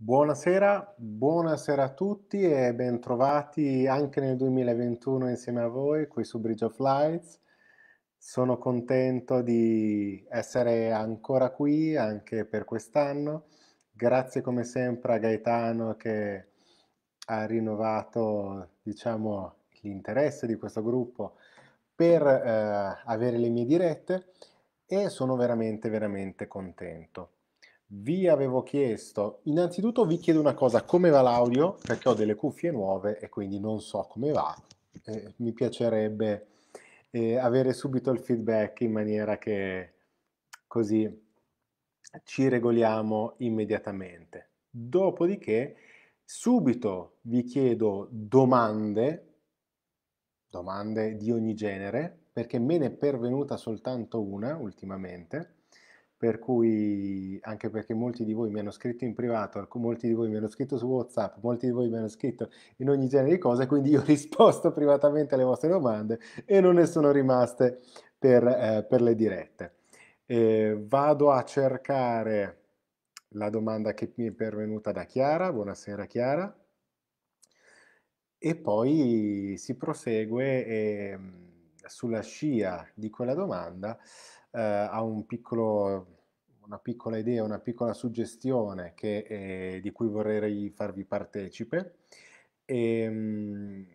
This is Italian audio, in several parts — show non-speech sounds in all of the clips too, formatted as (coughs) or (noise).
Buonasera, buonasera a tutti e bentrovati anche nel 2021 insieme a voi qui su Bridge of Lights. Sono contento di essere ancora qui anche per quest'anno. Grazie come sempre a Gaetano che ha rinnovato diciamo, l'interesse di questo gruppo per eh, avere le mie dirette e sono veramente veramente contento vi avevo chiesto, innanzitutto vi chiedo una cosa, come va l'audio? Perché ho delle cuffie nuove e quindi non so come va. Eh, mi piacerebbe eh, avere subito il feedback in maniera che così ci regoliamo immediatamente. Dopodiché subito vi chiedo domande, domande di ogni genere, perché me ne è pervenuta soltanto una ultimamente per cui anche perché molti di voi mi hanno scritto in privato, molti di voi mi hanno scritto su WhatsApp, molti di voi mi hanno scritto in ogni genere di cose, quindi io ho (laughs) risposto privatamente alle vostre domande e non ne sono rimaste per, eh, per le dirette. Eh, vado a cercare la domanda che mi è pervenuta da Chiara, buonasera Chiara, e poi si prosegue eh, sulla scia di quella domanda eh, a un piccolo, una piccola idea, una piccola suggestione che, eh, di cui vorrei farvi partecipe. E, ehm,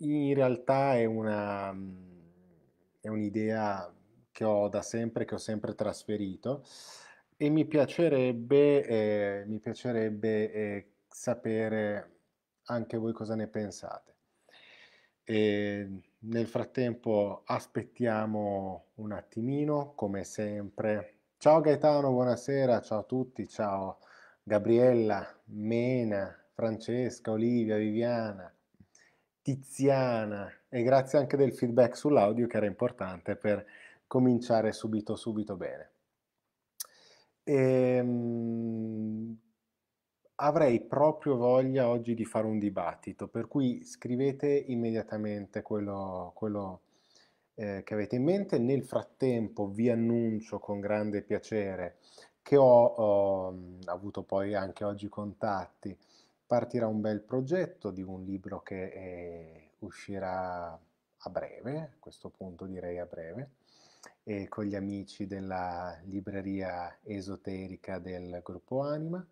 in realtà è, una, è un'idea che ho da sempre, che ho sempre trasferito e mi piacerebbe, eh, mi piacerebbe eh, sapere anche voi cosa ne pensate. E ehm, nel frattempo aspettiamo un attimino, come sempre. Ciao Gaetano, buonasera, ciao a tutti, ciao Gabriella, Mena, Francesca, Olivia, Viviana, Tiziana e grazie anche del feedback sull'audio che era importante per cominciare subito subito bene. Ehm, avrei proprio voglia oggi di fare un dibattito, per cui scrivete immediatamente quello, quello eh, che avete in mente. Nel frattempo vi annuncio con grande piacere che ho, ho avuto poi anche oggi contatti. Partirà un bel progetto di un libro che eh, uscirà a breve, a questo punto direi a breve, e eh, con gli amici della libreria esoterica del gruppo Anima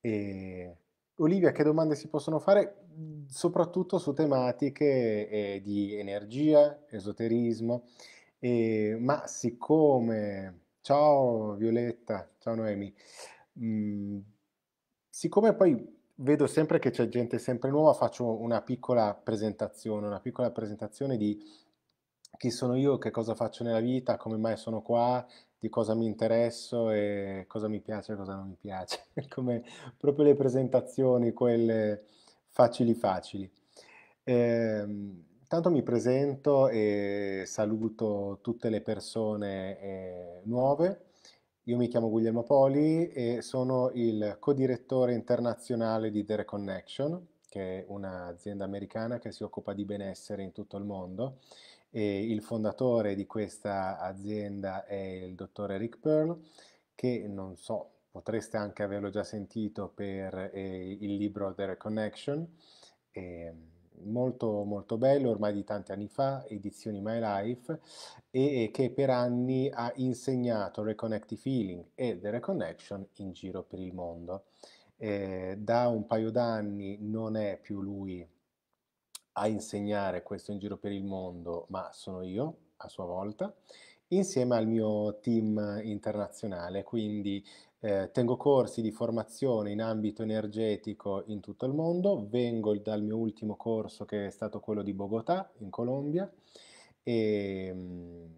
e... Olivia, che domande si possono fare? Mhmm, soprattutto su tematiche eh, di energia, esoterismo, eh, ma siccome... Ciao Violetta, ciao Noemi. Mm, siccome poi vedo sempre che c'è gente sempre nuova, faccio una piccola presentazione, una piccola presentazione di chi sono io, che cosa faccio nella vita, come mai sono qua, di cosa mi interesso e cosa mi piace e cosa non mi piace, (laughs) come proprio le presentazioni, quelle facili facili. Ehm, Intanto mi presento e saluto tutte le persone eh, nuove. Io mi chiamo Guglielmo Poli e sono il co-direttore internazionale di The Reconnection, che è un'azienda americana che si occupa di benessere in tutto il mondo e il fondatore di questa azienda è il dottore Rick Pearl, che non so, potreste anche averlo già sentito per eh, il libro The Reconnection, eh, molto molto bello, ormai di tanti anni fa, edizioni My Life, e, che per anni ha insegnato Reconnective Healing e The Reconnection in giro per il mondo. Eh, da un paio d'anni non è più lui a insegnare questo in giro per il mondo, ma sono io a sua volta, insieme al mio team internazionale, quindi eh, tengo corsi di formazione in ambito energetico in tutto il mondo, vengo dal mio ultimo corso che è stato quello di Bogotà, in Colombia, e ehm,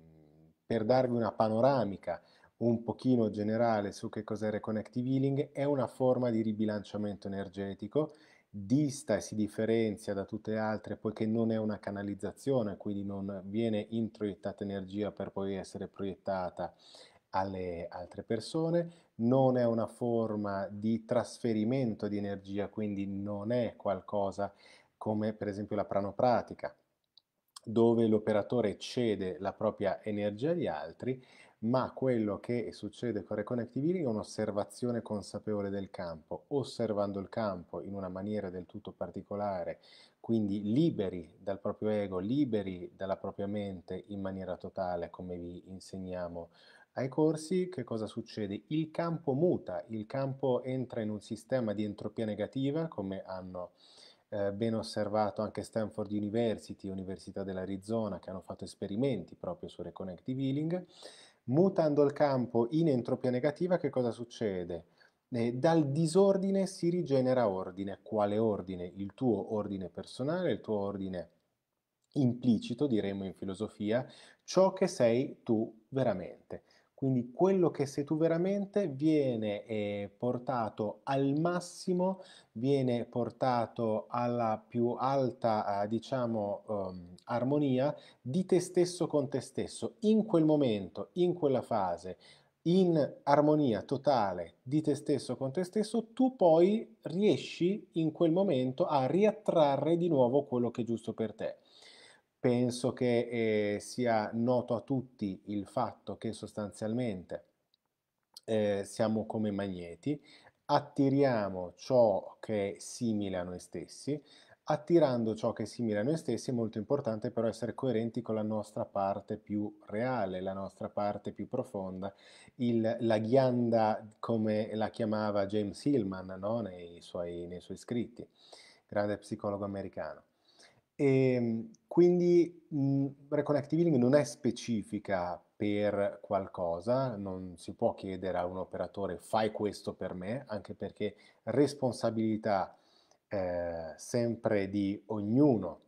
per darvi una panoramica un pochino generale su che cos'è Reconnective Healing, è una forma di ribilanciamento energetico dista e si differenzia da tutte le altre poiché non è una canalizzazione, quindi non viene introiettata energia per poi essere proiettata alle altre persone, non è una forma di trasferimento di energia, quindi non è qualcosa come per esempio la pranopratica, dove l'operatore cede la propria energia agli altri, ma quello che succede con Reconnective Healing è un'osservazione consapevole del campo, osservando il campo in una maniera del tutto particolare, quindi liberi dal proprio ego, liberi dalla propria mente in maniera totale, come vi insegniamo ai corsi, che cosa succede? Il campo muta, il campo entra in un sistema di entropia negativa, come hanno eh, ben osservato anche Stanford University, Università dell'Arizona, che hanno fatto esperimenti proprio su Reconnective Healing, Mutando il campo in entropia negativa che cosa succede? Eh, dal disordine si rigenera ordine. Quale ordine? Il tuo ordine personale, il tuo ordine implicito, diremmo in filosofia, ciò che sei tu veramente quindi quello che sei tu veramente viene eh, portato al massimo, viene portato alla più alta, eh, diciamo, um, armonia di te stesso con te stesso, in quel momento, in quella fase, in armonia totale di te stesso con te stesso, tu poi riesci in quel momento a riattrarre di nuovo quello che è giusto per te penso che eh, sia noto a tutti il fatto che sostanzialmente eh, siamo come magneti, attiriamo ciò che è simile a noi stessi, attirando ciò che è simile a noi stessi è molto importante però essere coerenti con la nostra parte più reale, la nostra parte più profonda, il, la ghianda come la chiamava James Hillman no? nei, suoi, nei suoi scritti, grande psicologo americano. E ehm, quindi mh, mhmm, Reconnect Healing non è specifica per qualcosa, non si può chiedere a un operatore fai questo per me, anche perché responsabilità eh, sempre di ognuno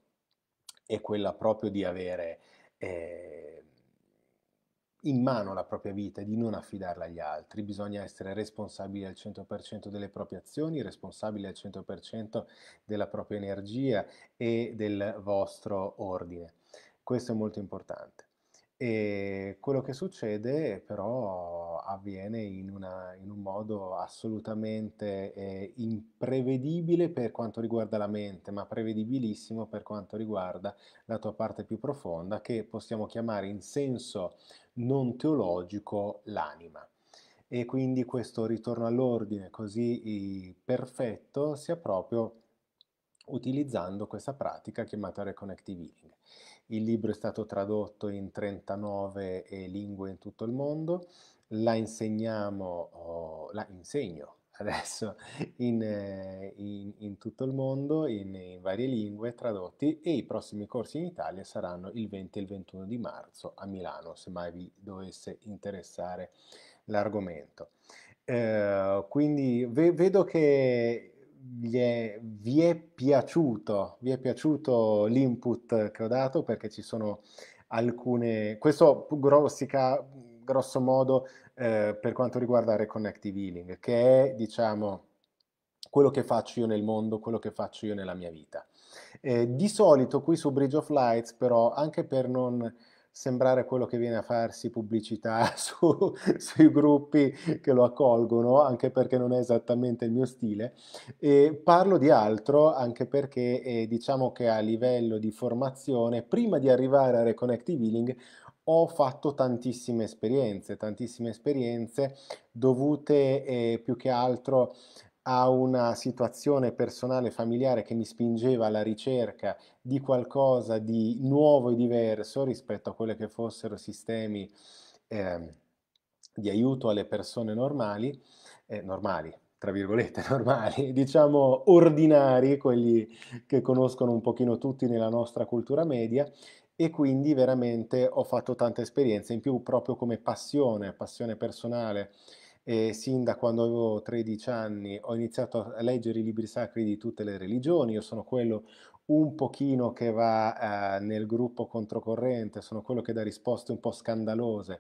è quella proprio di avere eh, in mano la propria vita e di non affidarla agli altri, bisogna essere responsabili al 100% delle proprie azioni, responsabili al 100% della propria energia e del vostro ordine. Questo è molto importante. E quello che succede però avviene in, una, in un modo assolutamente eh, imprevedibile per quanto riguarda la mente, ma prevedibilissimo per quanto riguarda la tua parte più profonda, che possiamo chiamare in senso non teologico l'anima. E quindi questo ritorno all'ordine così perfetto sia proprio utilizzando questa pratica chiamata Reconnective Healing il libro è stato tradotto in 39 eh, lingue in tutto il mondo, la insegniamo, oh, la insegno (laughs) adesso in, eh, in, in, tutto il mondo, in, in, varie lingue, tradotti e i prossimi corsi in Italia saranno il 20 e il 21 di marzo a Milano, se mai vi dovesse interessare l'argomento. Eh, quindi ve, vedo che vi è, vi è piaciuto, vi è piaciuto l'input che ho dato perché ci sono alcune, questo grossica, grosso modo eh, per quanto riguarda Reconnective Healing, che è diciamo quello che faccio io nel mondo, quello che faccio io nella mia vita. Eh, di solito qui su Bridge of Lights però, anche per non sembrare quello che viene a farsi pubblicità (laughs) su, sui gruppi che lo accolgono, anche perché non è esattamente il mio stile. E parlo di altro anche perché eh, diciamo che a livello di formazione, prima di arrivare a Reconnective Healing, ho fatto tantissime esperienze, tantissime esperienze dovute eh, più che altro a una situazione personale familiare che mi spingeva alla ricerca di qualcosa di nuovo e diverso rispetto a quelli che fossero sistemi eh, di aiuto alle persone normali, eh, normali, tra virgolette, (laughs) normali, diciamo ordinari, quelli che conoscono un pochino tutti nella nostra cultura media, e quindi veramente ho fatto tante esperienze, in più proprio come passione, passione personale e sin da quando avevo 13 anni ho iniziato a leggere i libri sacri di tutte le religioni, io sono quello un pochino che va eh, nel gruppo controcorrente, sono quello che dà risposte un po' scandalose,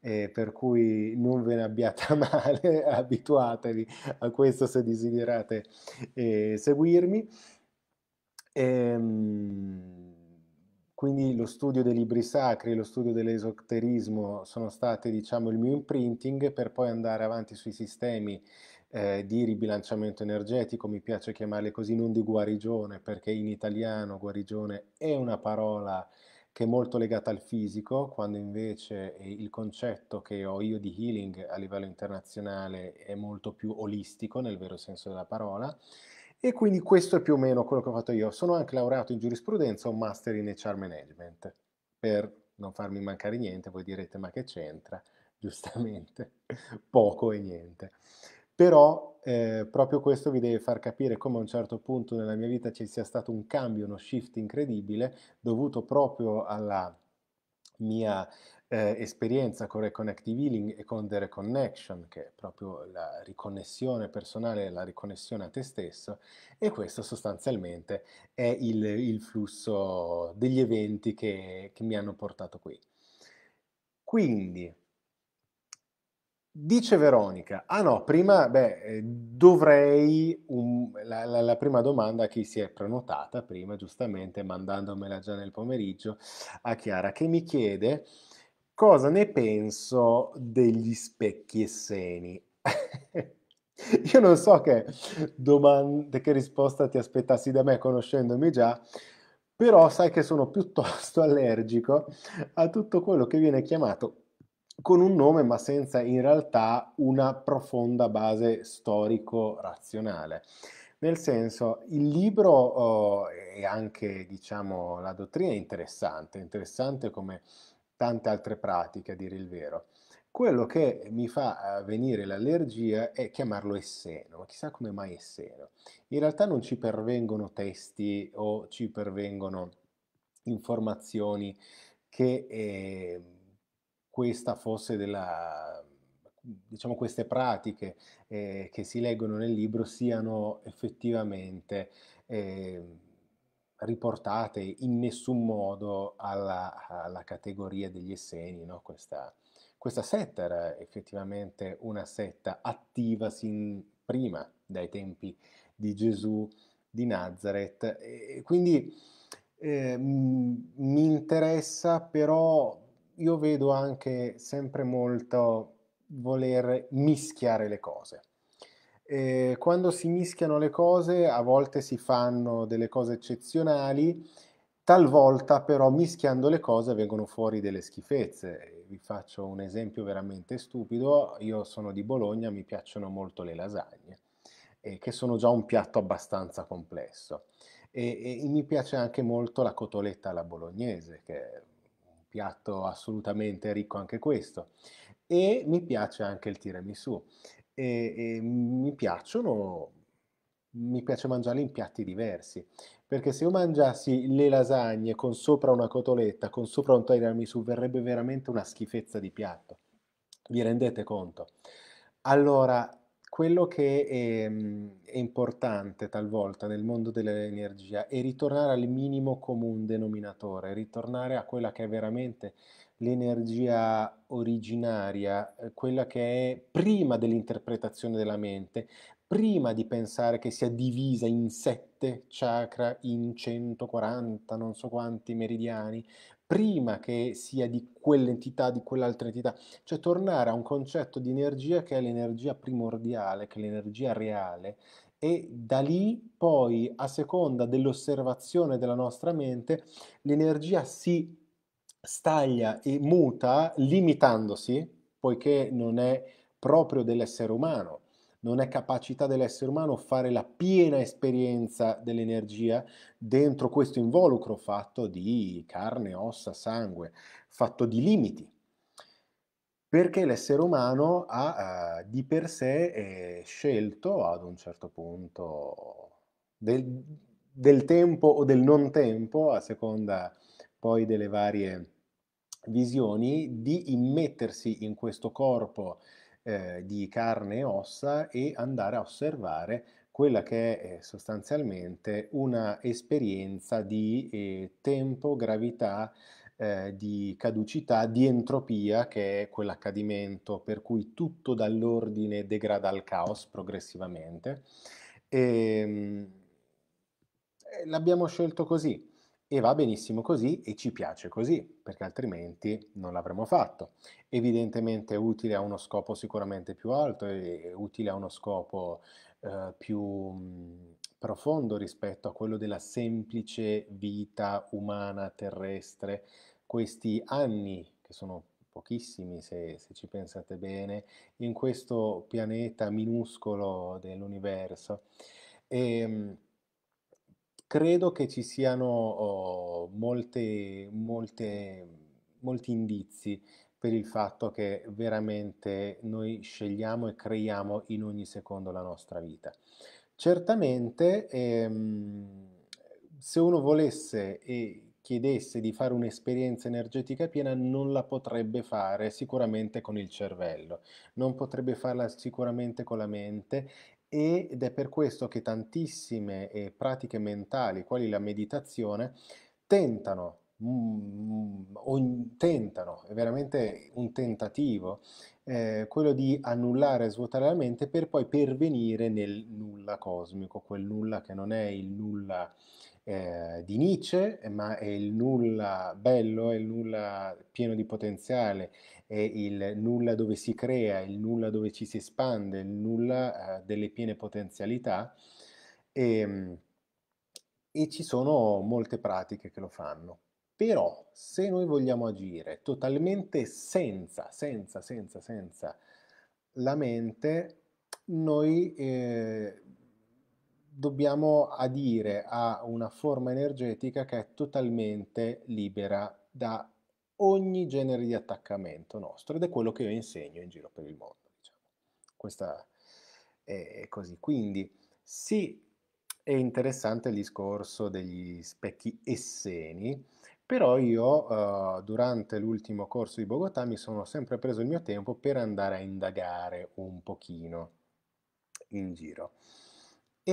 eh, per cui non ve ne abbiate (laughs) male, abituatevi a questo se desiderate eh, seguirmi. Ehm quindi lo studio dei libri sacri, lo studio dell'esoterismo sono state diciamo, il mio imprinting per poi andare avanti sui sistemi eh, di ribilanciamento energetico, mi piace chiamarli così, non di guarigione, perché in italiano guarigione è una parola che è molto legata al fisico, quando invece il concetto che ho io di healing a livello internazionale è molto più olistico nel vero senso della parola. E quindi questo è più o meno quello che ho fatto io. Sono anche laureato in giurisprudenza, un master in HR management. Per non farmi mancare niente, voi direte ma che c'entra? (laughs) Giustamente, poco e niente. Però eh, proprio questo vi deve far capire come a un certo punto nella mia vita ci sia stato un cambio, uno shift incredibile dovuto proprio alla mia eh, esperienza con Reconnective Healing e con The Reconnection, che è proprio la riconnessione personale, la riconnessione a te stesso, e questo sostanzialmente è il, il flusso degli eventi che, che mi hanno portato qui. Quindi, Dice Veronica, ah no, prima, beh, eh, dovrei, un, la, la, la, prima domanda a chi si è prenotata prima, giustamente, mandandomela già nel pomeriggio, a Chiara, che mi chiede cosa ne penso degli specchi e seni? (laughs) Io non so che domande, che risposta ti aspettassi da me conoscendomi già, però sai che sono piuttosto (laughs) allergico a tutto quello che viene chiamato con un nome ma senza in realtà una profonda base storico-razionale. Nel senso, il libro oh, e anche diciamo, la dottrina è interessante, interessante come tante altre pratiche, a dire il vero. Quello che mi fa eh, venire l'allergia è chiamarlo esseno, ma chissà come mai esseno. In realtà non ci pervengono testi o ci pervengono informazioni che eh, questa fosse della, diciamo, queste pratiche eh, che si leggono nel libro siano effettivamente eh, riportate in nessun modo alla, alla categoria degli esseni, no? questa, questa setta era effettivamente una setta attiva sin prima dai tempi di Gesù di Nazareth. E quindi eh, mi interessa, però io vedo anche sempre molto voler mischiare le cose. Eh, quando si mischiano le cose, a volte si fanno delle cose eccezionali, talvolta però mischiando le cose vengono fuori delle schifezze. Vi faccio un esempio veramente stupido, io sono di Bologna, mi piacciono molto le lasagne, eh, che sono già un piatto abbastanza complesso. E, e mi piace anche molto la cotoletta alla bolognese, che è un piatto assolutamente ricco anche questo. E mi piace anche il tiramisù e, e mi piacciono, mi piace mangiarli in piatti diversi, perché se io mangiassi le lasagne con sopra una cotoletta, con sopra un tiramisù, verrebbe veramente una schifezza di piatto, vi rendete conto? Allora, quello che è, ehm, è importante talvolta nel mondo dell'energia è ritornare al minimo comune denominatore, ritornare a quella che è veramente l'energia originaria, eh, quella che è prima dell'interpretazione della mente, prima di pensare che sia divisa in sette chakra, in 140 non so quanti meridiani, prima che sia di quell'entità, di quell'altra entità, cioè tornare a un concetto di energia che è l'energia primordiale, che è l'energia reale, e da lì poi, a seconda dell'osservazione della nostra mente, l'energia si staglia e muta limitandosi, poiché non è proprio dell'essere umano, non è capacità dell'essere umano fare la piena esperienza dell'energia dentro questo involucro fatto di carne, ossa, sangue, fatto di limiti. Perché l'essere umano ha uh, di per sé scelto ad un certo punto del, del tempo o del non tempo, a seconda poi delle varie visioni di immettersi in questo corpo eh, di carne e ossa e andare a osservare quella che è eh, sostanzialmente una esperienza di eh, tempo, gravità, eh, di caducità, di entropia, che è quell'accadimento per cui tutto dall'ordine degrada al caos progressivamente. E, ehm, eh, l'abbiamo scelto così e va benissimo così e ci piace così, perché altrimenti non l'avremmo fatto. Evidentemente è utile a uno scopo sicuramente più alto, è utile a uno scopo eh, più mh, profondo rispetto a quello della semplice vita umana terrestre. Questi anni, che sono pochissimi se, se ci pensate bene, in questo pianeta minuscolo dell'universo. E, ehm, credo che ci siano oh, molte, molte, molti indizi per il fatto che veramente noi scegliamo e creiamo in ogni secondo la nostra vita. Certamente ehm, se uno volesse e chiedesse di fare un'esperienza energetica piena non la potrebbe fare sicuramente con il cervello, non potrebbe farla sicuramente con la mente ed è per questo che tantissime eh, pratiche mentali, quali la meditazione, tentano, mm, mm ogni, tentano, è veramente un tentativo, eh, quello di annullare e svuotare la mente per poi pervenire nel nulla cosmico, quel nulla che non è il nulla eh, di Nietzsche, ma è il nulla bello, è il nulla pieno di potenziale, è il nulla dove si crea, il nulla dove ci si espande, il nulla eh, delle piene potenzialità e, ehm, e ci sono molte pratiche che lo fanno. Però se noi vogliamo agire totalmente senza, senza, senza, senza la mente, noi eh, dobbiamo adire a una forma energetica che è totalmente libera da ogni genere di attaccamento nostro ed è quello che io insegno in giro per il mondo. Diciamo. Questa è così. Quindi sì, è interessante il discorso degli specchi esseni, però io eh, durante l'ultimo corso di Bogotà mi sono sempre preso il mio tempo per andare a indagare un pochino in giro. E,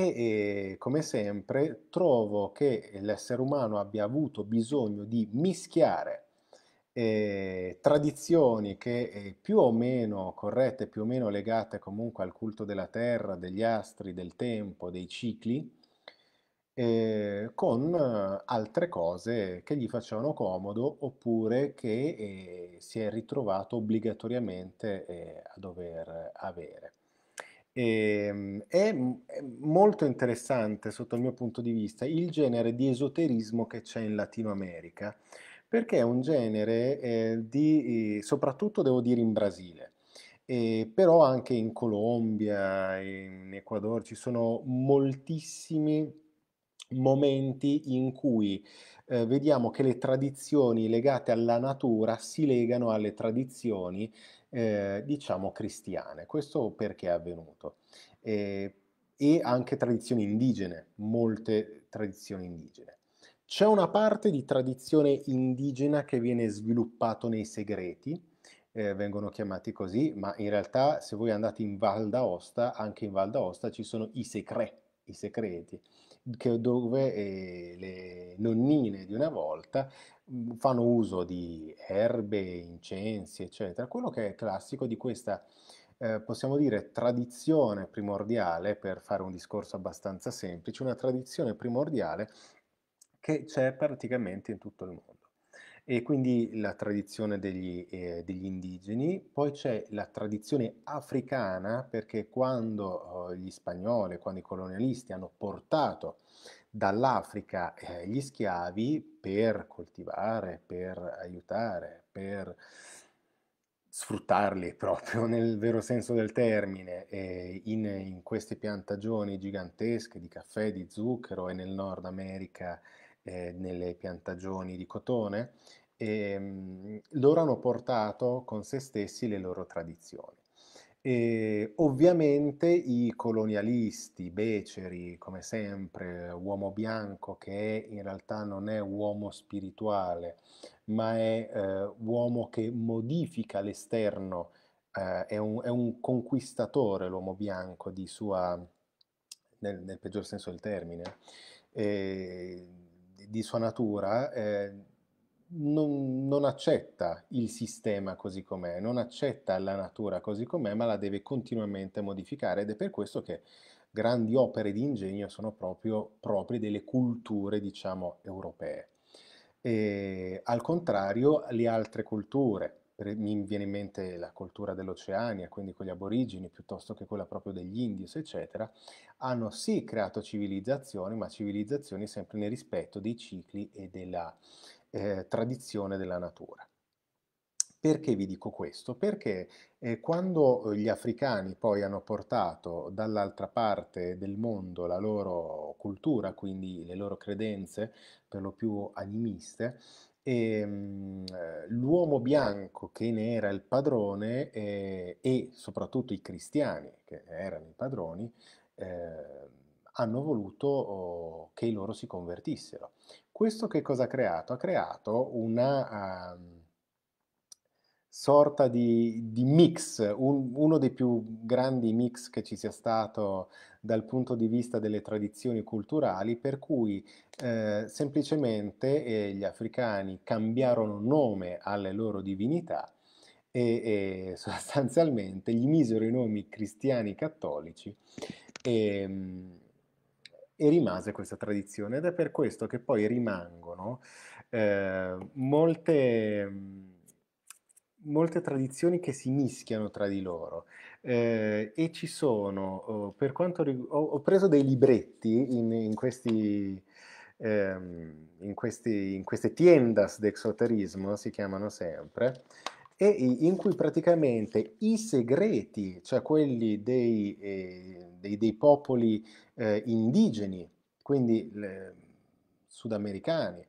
e come sempre trovo che l'essere umano abbia avuto bisogno di mischiare eh, tradizioni che eh, più o meno corrette, più o meno legate comunque al culto della terra, degli astri, del tempo, dei cicli, ehm, eh, con altre cose che gli facevano comodo oppure che eh, si è ritrovato obbligatoriamente eh, a dover avere. E, ehm, è, è, molto interessante sotto il mio punto di vista il genere di esoterismo che c'è in Latino America perché è un genere eh, di, eh, soprattutto devo dire in Brasile, eh, però anche in Colombia, in Ecuador ci sono moltissimi momenti in cui eh, vediamo che le tradizioni legate alla natura si legano alle tradizioni, eh, diciamo, cristiane. Questo perché è avvenuto. Eh, e anche tradizioni indigene, molte tradizioni indigene. C'è una parte di tradizione indigena che viene sviluppata nei segreti, eh, vengono chiamati così, ma in realtà se voi andate in Val d'Aosta, anche in Val d'Aosta ci sono i secreti, i secreti, che, dove eh, le nonnine di una volta mm, fanno uso di erbe, incensi, eccetera, quello che è classico di questa, eh, possiamo dire, tradizione primordiale, per fare un discorso abbastanza semplice, una tradizione primordiale che c'è praticamente in tutto il mondo. E quindi la tradizione degli, eh, degli indigeni, poi c'è la tradizione africana, perché quando eh, gli spagnoli, quando i colonialisti hanno portato dall'Africa eh, gli schiavi per coltivare, per aiutare, per sfruttarli proprio (laughs) nel vero senso del termine, eh, in, in, queste piantagioni gigantesche di caffè, di zucchero e nel Nord America eh, nelle piantagioni di cotone e ehm, loro hanno portato con se stessi le loro tradizioni. E ovviamente i colonialisti, beceri, come sempre, uomo bianco che in realtà non è uomo spirituale, ma è eh, uomo che modifica l'esterno, eh, è, un, è, un, conquistatore l'uomo bianco di sua, nel, nel peggior senso del termine, eh, di sua natura eh, non, non, accetta il sistema così com'è, non accetta la natura così com'è, ma la deve continuamente modificare ed è per questo che grandi opere di ingegno sono proprio proprie delle culture, diciamo, europee. E, al contrario, le altre culture, mi viene in mente la cultura dell'Oceania, quindi con gli aborigeni, piuttosto che quella proprio degli indios, eccetera, hanno sì creato civilizzazioni, ma civilizzazioni sempre nel rispetto dei cicli e della eh, tradizione della natura. Perché vi dico questo? Perché eh, quando gli africani poi hanno portato dall'altra parte del mondo la loro cultura, quindi le loro credenze per lo più animiste, e, ehm, eh, l'uomo bianco che ne era il padrone eh, e soprattutto i cristiani che erano i padroni eh, hanno voluto che loro si convertissero. Questo che cosa ha creato? Ha creato una... Uh, sorta di, di mix, un, uno dei più grandi mix che ci sia stato dal punto di vista delle tradizioni culturali, per cui eh, semplicemente eh, gli africani cambiarono nome alle loro divinità e, e (laughs) sostanzialmente gli misero i nomi cristiani cattolici e, ehm, e, rimase questa tradizione ed è per questo che poi rimangono eh, molte molte tradizioni che si mischiano tra di loro eh, e ci sono, oh, per quanto riguarda, ho, ho, preso dei libretti in, in questi... Ehm, in, questi, in queste tiendas de si chiamano sempre, e in cui praticamente i segreti, cioè quelli dei, eh, dei, dei popoli eh, indigeni, quindi le, sudamericani,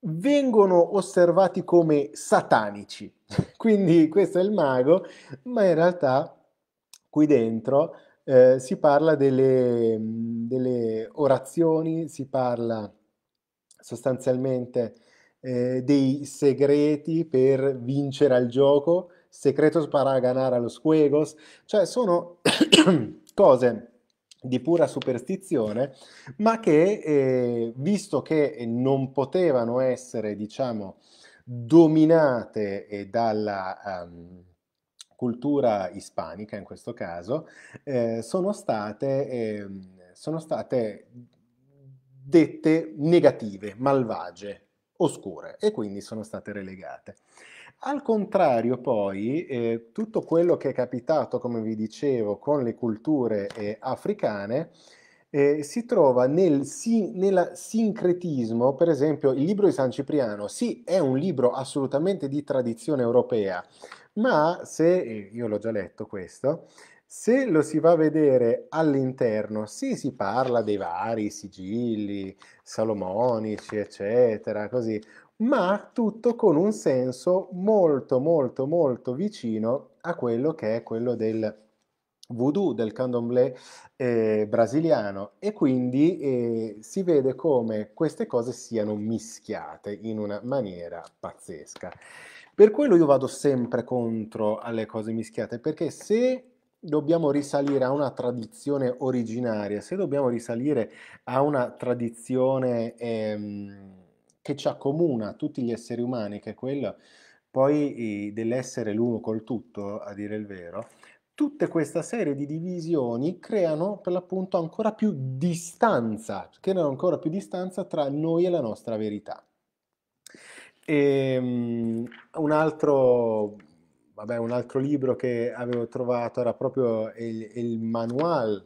vengono osservati come satanici. (laughs) Quindi questo è il mago, ma in realtà qui dentro eh, si parla delle, delle, orazioni, si parla sostanzialmente eh, dei segreti per vincere al gioco, secretos para ganar a los juegos, cioè sono (coughs) cose di pura superstizione, ma che eh, visto che non potevano essere, diciamo, dominate eh, dalla um, cultura ispanica in questo caso, eh, sono, state, eh, sono state dette negative, malvagie, oscure e quindi sono state relegate. Al contrario poi, eh, tutto quello che è capitato, come vi dicevo, con le culture eh, africane eh, si trova nel si, sincretismo, per esempio il libro di San Cipriano, sì è un libro assolutamente di tradizione europea, ma se, io l'ho già letto questo, se lo si va a vedere all'interno, sì si parla dei vari sigilli salomonici, eccetera, così, ma tutto con un senso molto molto molto vicino a quello che è quello del voodoo del candomblé eh, brasiliano e quindi eh, si vede come queste cose siano mischiate in una maniera pazzesca. Per quello io vado sempre contro alle cose mischiate perché se dobbiamo risalire a una tradizione originaria, se dobbiamo risalire a una tradizione ehm, che ci accomuna tutti gli esseri umani, che è quella poi eh, dell'essere l'uno col tutto, a dire il vero, Tutte questa serie di divisioni creano per l'appunto ancora più distanza, creano ancora più distanza tra noi e la nostra verità. E, um, un, altro, vabbè, un, altro, libro che avevo trovato era proprio il, il manual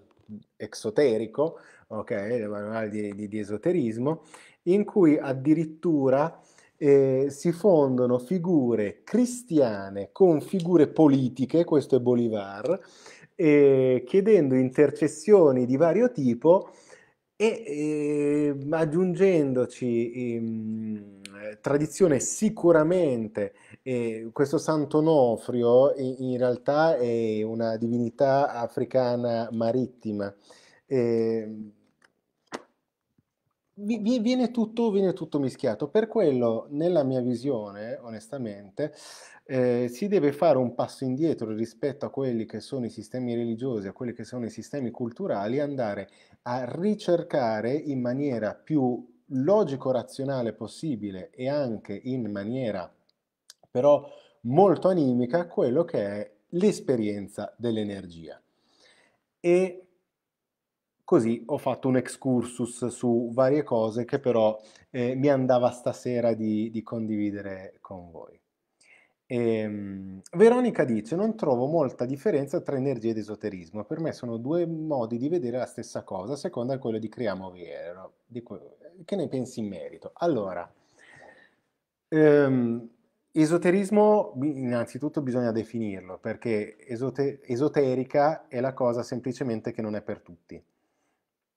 esoterico, ok, il manuale di, di, di esoterismo, in cui addirittura eh, si fondono figure cristiane con figure politiche, questo è Bolivar, eh, chiedendo intercessioni di vario tipo e eh, aggiungendoci eh, tradizione sicuramente, questo Sant'Onofrio in, in, realtà è una divinità africana marittima ehm, viene tutto, viene tutto mischiato. Per quello, nella mia visione, onestamente, eh, si deve fare un passo indietro rispetto a quelli che sono i sistemi religiosi, a quelli che sono i sistemi culturali, andare a ricercare in maniera più logico-razionale possibile e anche in maniera però molto animica quello che è l'esperienza dell'energia. E Così ho fatto un excursus su varie cose che però eh, mi andava stasera di, di condividere con voi. E, ehm, Veronica dice: Non trovo molta differenza tra energia ed esoterismo. Per me sono due modi di vedere la stessa cosa, a seconda di quello di Criamo Viero. che ne pensi in merito? Allora, ehm, esoterismo, innanzitutto, bisogna definirlo perché esote esoterica è la cosa semplicemente che non è per tutti.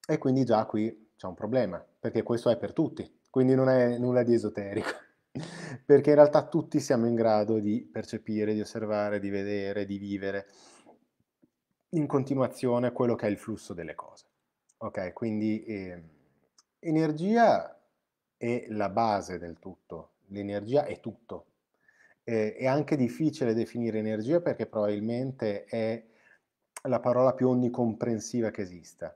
E quindi già qui c'è un problema, perché questo è per tutti, quindi non è nulla di esoterico, (laughs) perché in realtà tutti siamo in grado di percepire, di osservare, di vedere, di vivere in continuazione quello che è il flusso delle cose. Ok, quindi eh, energia è la base del tutto, l'energia è tutto. Eh, è anche difficile definire energia perché probabilmente è la parola più onnicomprensiva che esista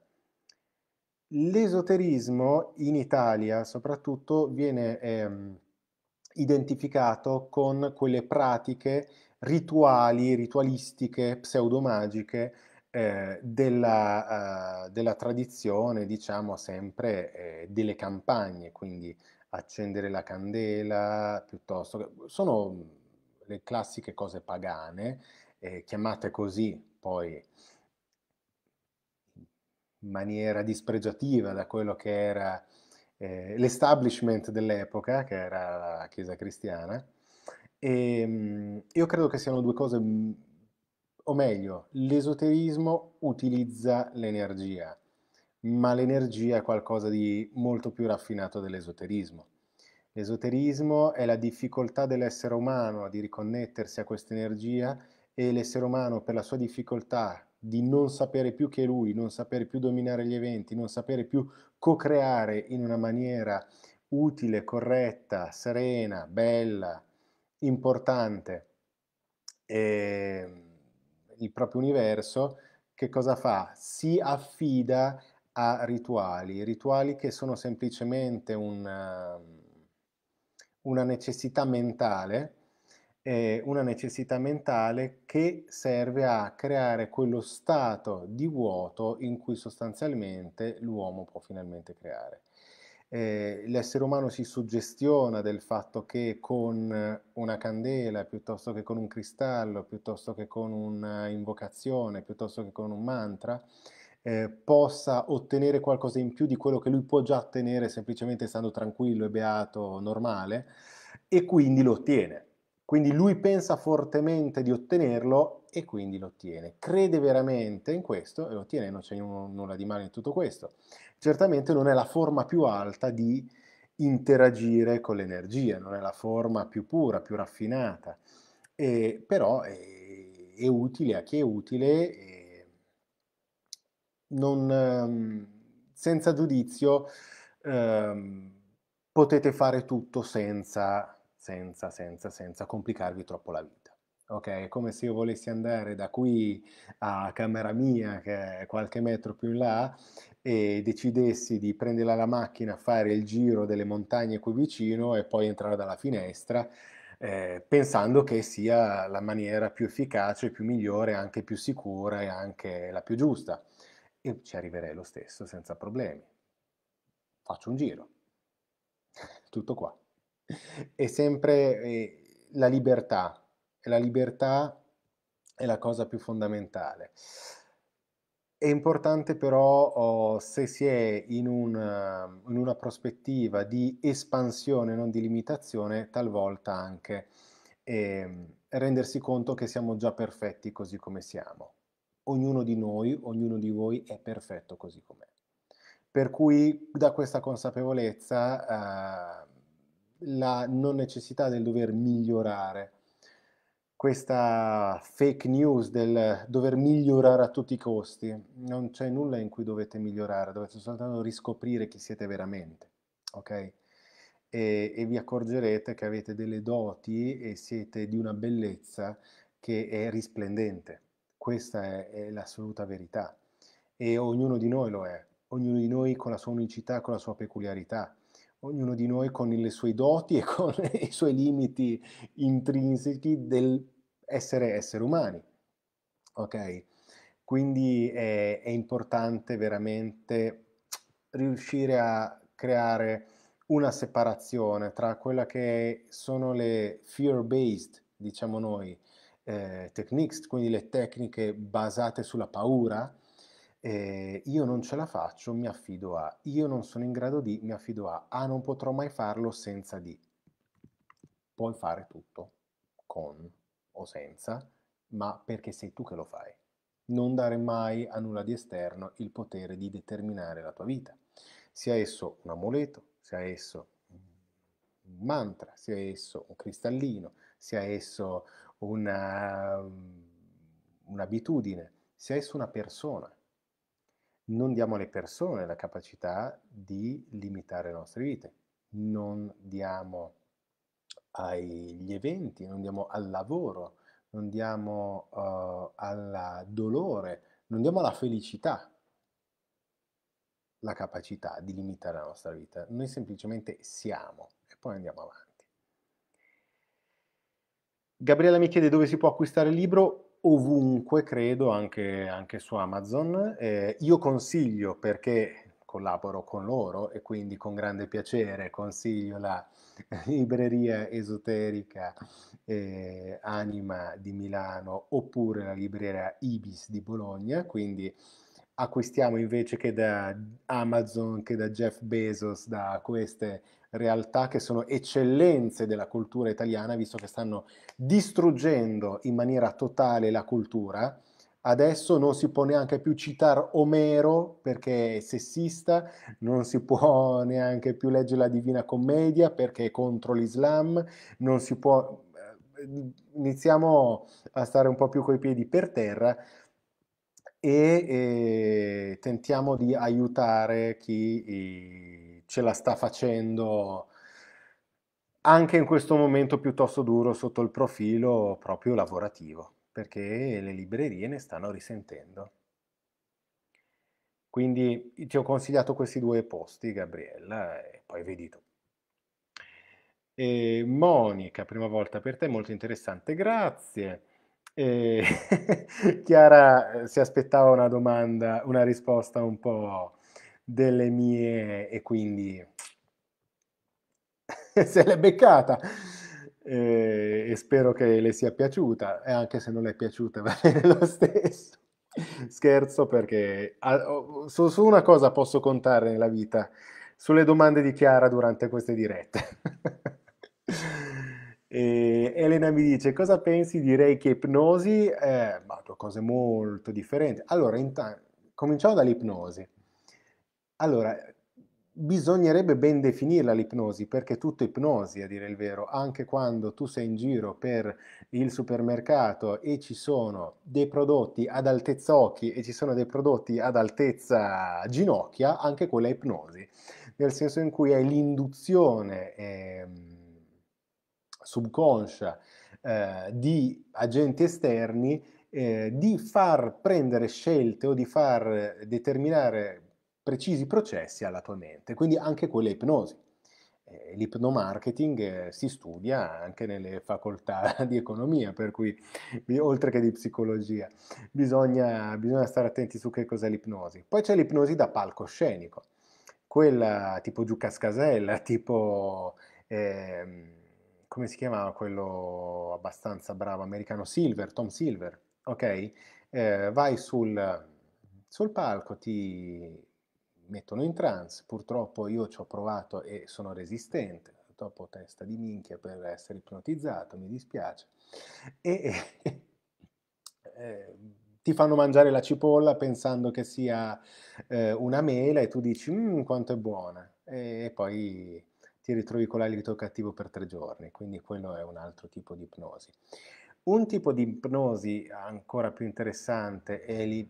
L'esoterismo in Italia soprattutto viene ehm, identificato con quelle pratiche rituali, ritualistiche, pseudomagiche eh, della, eh, della, tradizione, diciamo sempre, eh, delle campagne, quindi accendere la candela, piuttosto che... sono le classiche cose pagane, eh, chiamate così poi in maniera dispregiativa da quello che era eh, l'establishment dell'epoca, che era la Chiesa cristiana. E, ehm, io credo che siano due cose, mm, o meglio, l'esoterismo utilizza l'energia, ma l'energia è qualcosa di molto più raffinato dell'esoterismo. L'esoterismo è la difficoltà dell'essere umano di riconnettersi a questa energia e l'essere umano per la sua difficoltà di non sapere più che lui, non sapere più dominare gli eventi, non sapere più co-creare in una maniera utile, corretta, serena, bella, importante eh, il proprio universo, che cosa fa? Si affida a rituali, rituali che sono semplicemente una, ehm, una necessità mentale eh, una necessità mentale che serve a creare quello stato di vuoto in cui sostanzialmente l'uomo può finalmente creare. Eh, l'essere umano si suggestiona del fatto che con una candela, piuttosto che con un cristallo, piuttosto che con un'invocazione, piuttosto che con un mantra, eh, possa ottenere qualcosa in più di quello che lui può già ottenere semplicemente stando tranquillo e beato, normale, e quindi lo ottiene. Quindi lui pensa fortemente di ottenerlo e quindi lo ottiene. Crede veramente in questo e lo ottiene, non c'è nulla di male in tutto questo. Certamente non è la forma più alta di interagire con l'energia, non è la forma più pura, più raffinata, eh, però è, è, utile a chi è utile, eh, non, ehm, senza giudizio eh, potete fare tutto senza senza, senza, senza complicarvi troppo la vita. Ok, è come se io volessi andare da qui a camera mia, che è qualche metro più in là, e decidessi di prendere la macchina, fare il giro delle montagne qui vicino e poi entrare dalla finestra, eh, pensando che sia la maniera più efficace, più migliore, anche più sicura e anche la più giusta. E ci arriverei lo stesso senza problemi. Faccio un giro. (laughs) Tutto qua è sempre eh, la libertà, e la libertà è la cosa più fondamentale. È importante però oh, se si è in una, in una prospettiva di espansione, non di limitazione, talvolta anche eh, rendersi conto che siamo già perfetti così come siamo. Ognuno di noi, ognuno di voi è perfetto così com'è. Per cui da questa consapevolezza eh, la non necessità del dover migliorare. Questa fake news del dover migliorare a tutti i costi, non c'è nulla in cui dovete migliorare, dovete soltanto riscoprire chi siete veramente, ok? E, e vi accorgerete che avete delle doti e siete di una bellezza che è risplendente. Questa è, è l'assoluta verità e ognuno di noi lo è, ognuno di noi con la sua unicità, con la sua peculiarità ognuno di noi con le sue doti e (laughs) con i suoi limiti intrinseci dell'essere esseri umani. Ok? Quindi è, è importante veramente riuscire a creare una separazione tra quella che sono le fear-based, diciamo noi, eh, techniques, quindi le tecniche basate sulla paura, eh, io non ce la faccio, mi affido a, io non sono in grado di, mi affido a, ah non potrò mai farlo senza di. Puoi fare tutto, con o senza, ma perché sei tu che lo fai. Non dare mai a nulla di esterno il potere di determinare la tua vita, sia esso un amuleto, sia esso un mantra, sia esso un cristallino, sia esso una, mm, un'abitudine, sia esso una persona non diamo alle persone la capacità di limitare le nostre vite, non diamo agli eventi, non diamo al lavoro, non diamo uh, al dolore, non diamo alla felicità la capacità di limitare la nostra vita, noi semplicemente siamo e poi andiamo avanti. Gabriella mi chiede dove si può acquistare il libro, ovunque, credo, anche, anche su Amazon. Eh, io consiglio, perché collaboro con loro e quindi con grande piacere consiglio la (laughs) libreria esoterica eh, Anima di Milano oppure la libreria Ibis di Bologna, quindi acquistiamo invece che da Amazon, che da Jeff Bezos, da queste realtà che sono eccellenze della cultura italiana, visto che stanno distruggendo in maniera totale la cultura. Adesso non si può neanche più citare Omero perché è sessista, non si può (laughs) neanche più leggere la Divina Commedia perché è contro l'Islam, non si può... Eh, iniziamo a stare un po' più coi piedi per terra e, e eh, tentiamo di aiutare chi... E, eh, ce la sta facendo anche in questo momento piuttosto duro sotto il profilo proprio lavorativo, perché le librerie ne stanno risentendo. Quindi ti ho consigliato questi due posti, Gabriella, e poi vedi tu. E Monica, prima volta per te, molto interessante, grazie. E (laughs) Chiara eh, si aspettava una domanda, una risposta un po' delle mie e quindi (laughs) se l'è beccata eh, e spero che le sia piaciuta e anche se non le è piaciuta (laughs) va bene lo stesso scherzo perché su, su una cosa posso contare nella vita sulle domande di Chiara durante queste dirette (laughs) E Elena mi dice: Cosa pensi di Reiki e ipnosi? Eh, ma due cose molto differenti. Allora, intanto, cominciamo dall'ipnosi. Allora, bisognerebbe ben definirla l'ipnosi, perché tutto è ipnosi, a dire il vero, anche quando tu sei in giro per il supermercato e ci sono dei prodotti ad altezza occhi e ci sono dei prodotti ad altezza ginocchia, anche quella è ipnosi, nel senso in cui è l'induzione eh, subconscia eh, di agenti esterni eh, di far prendere scelte o di far determinare precisi processi alla tua mente, quindi anche quella ipnosi. l'ipnomarketing eh, si studia anche nelle facoltà (laughs) di economia, per cui oltre che di psicologia bisogna, bisogna stare attenti su che cos'è l'ipnosi. Poi c'è l'ipnosi da palcoscenico, quella tipo giù cascasella, (laughs) tipo... Eh, come si chiamava quello abbastanza bravo americano? Silver, Tom Silver, ok? Eh, vai sul, sul palco, ti mettono in trance. Purtroppo io ci ho provato e sono resistente, purtroppo testa di minchia per essere ipnotizzato, mi dispiace. E (laughs) eh, ti fanno mangiare la cipolla pensando che sia eh, una mela e tu dici mmm, quanto è buona. E poi ti ritrovi con l'alito cattivo per tre giorni, quindi quello è un altro tipo di ipnosi. Un tipo di ipnosi ancora più interessante è lì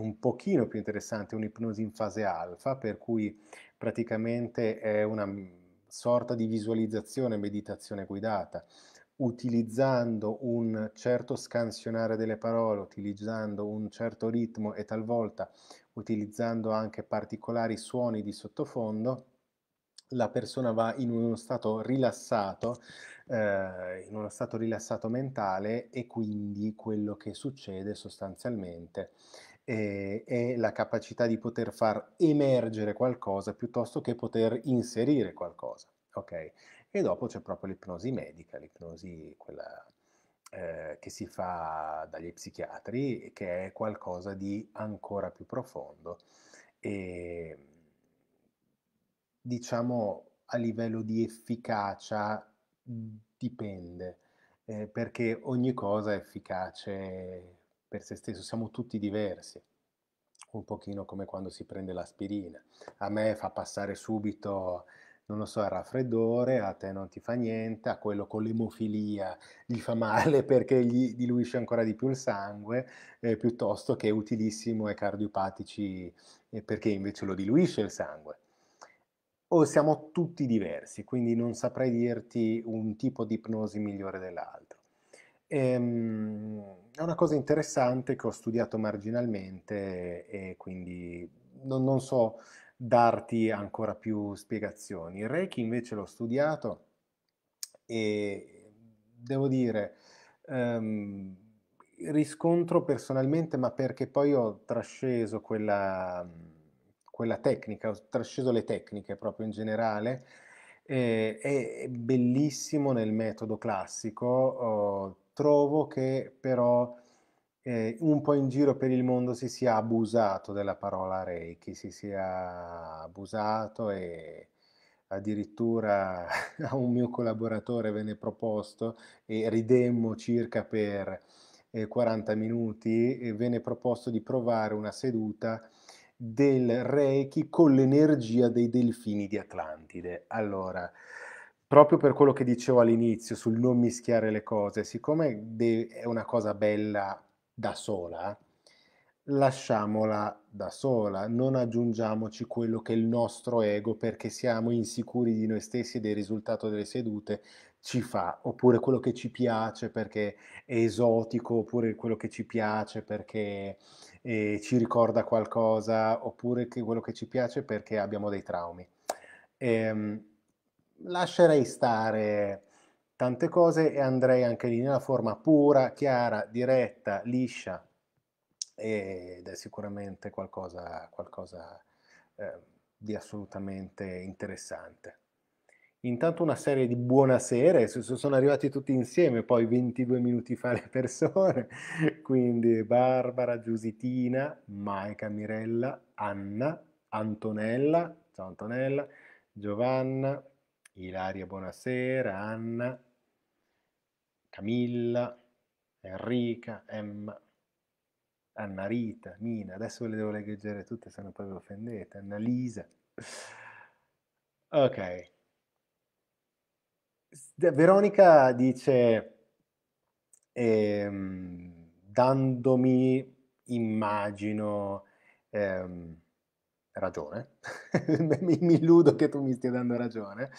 un pochino più interessante, un'ipnosi in fase alfa, per cui praticamente è una mm, sorta di visualizzazione, meditazione guidata, utilizzando un certo scansionare delle parole, utilizzando un certo ritmo e talvolta utilizzando anche particolari suoni di sottofondo, la persona va in uno stato rilassato, eh, in uno stato rilassato mentale e quindi quello che succede sostanzialmente eh, è la capacità di poter far emergere qualcosa piuttosto che poter inserire qualcosa. Ok? E dopo c'è proprio l'ipnosi medica, l'ipnosi quella eh, che si fa dagli psichiatri, che è qualcosa di ancora più profondo e diciamo a livello di efficacia mhmm, dipende, eh, perché ogni cosa è efficace per se stesso, siamo tutti diversi, un pochino come quando si prende l'aspirina. A me fa passare subito, non lo so, il raffreddore, a te non ti fa niente, a quello con l'emofilia gli fa male (laughs) perché gli diluisce ancora di più il sangue, eh, piuttosto che è utilissimo ai cardiopatici eh, perché invece lo diluisce il sangue. O siamo tutti diversi, quindi non saprei dirti un tipo di ipnosi migliore dell'altro. Ehm, è una cosa interessante che ho studiato marginalmente e quindi non, non so darti ancora più spiegazioni. Il Reiki invece l'ho studiato e devo dire ehm, riscontro personalmente, ma perché poi ho trasceso quella, quella, tecnica, ho trasceso le tecniche proprio in generale, eh, è bellissimo nel metodo classico. Oh, trovo che però eh, un po' in giro per il mondo si sia abusato della parola Reiki, si sia abusato e addirittura (laughs) a un mio collaboratore venne proposto e ridemmo circa per 40 eh, minuti e venne proposto di provare una seduta del Reiki con l'energia dei delfini di Atlantide. Allora, Proprio per quello che dicevo all'inizio sul non mischiare le cose, siccome de è una cosa bella da sola, lasciamola da sola, non aggiungiamoci quello che è il nostro ego perché siamo insicuri di noi stessi e del risultato delle sedute ci fa, oppure quello che ci piace perché è esotico, oppure quello che ci piace perché eh, ci ricorda qualcosa, oppure che quello che ci piace perché abbiamo dei traumi. Ehm, lascerei stare tante cose e andrei anche lì nella forma pura, chiara, diretta, liscia ed è sicuramente qualcosa, qualcosa eh, di assolutamente interessante. Intanto una serie di buonasera, sono arrivati tutti insieme, poi 22 minuti fa le persone, quindi Barbara, Giusitina, Maica, Mirella, Anna, Antonella, ciao Antonella, Giovanna, Ilaria, buonasera, Anna, Camilla, Enrica, Emma, Anna Rita, Nina, adesso ve le devo leggere tutte, se no poi vi offendete, Anna Lisa. Ok. Veronica dice, ehm, dandomi, immagino, ehm, ragione, (laughs) mi illudo che tu mi stia dando ragione,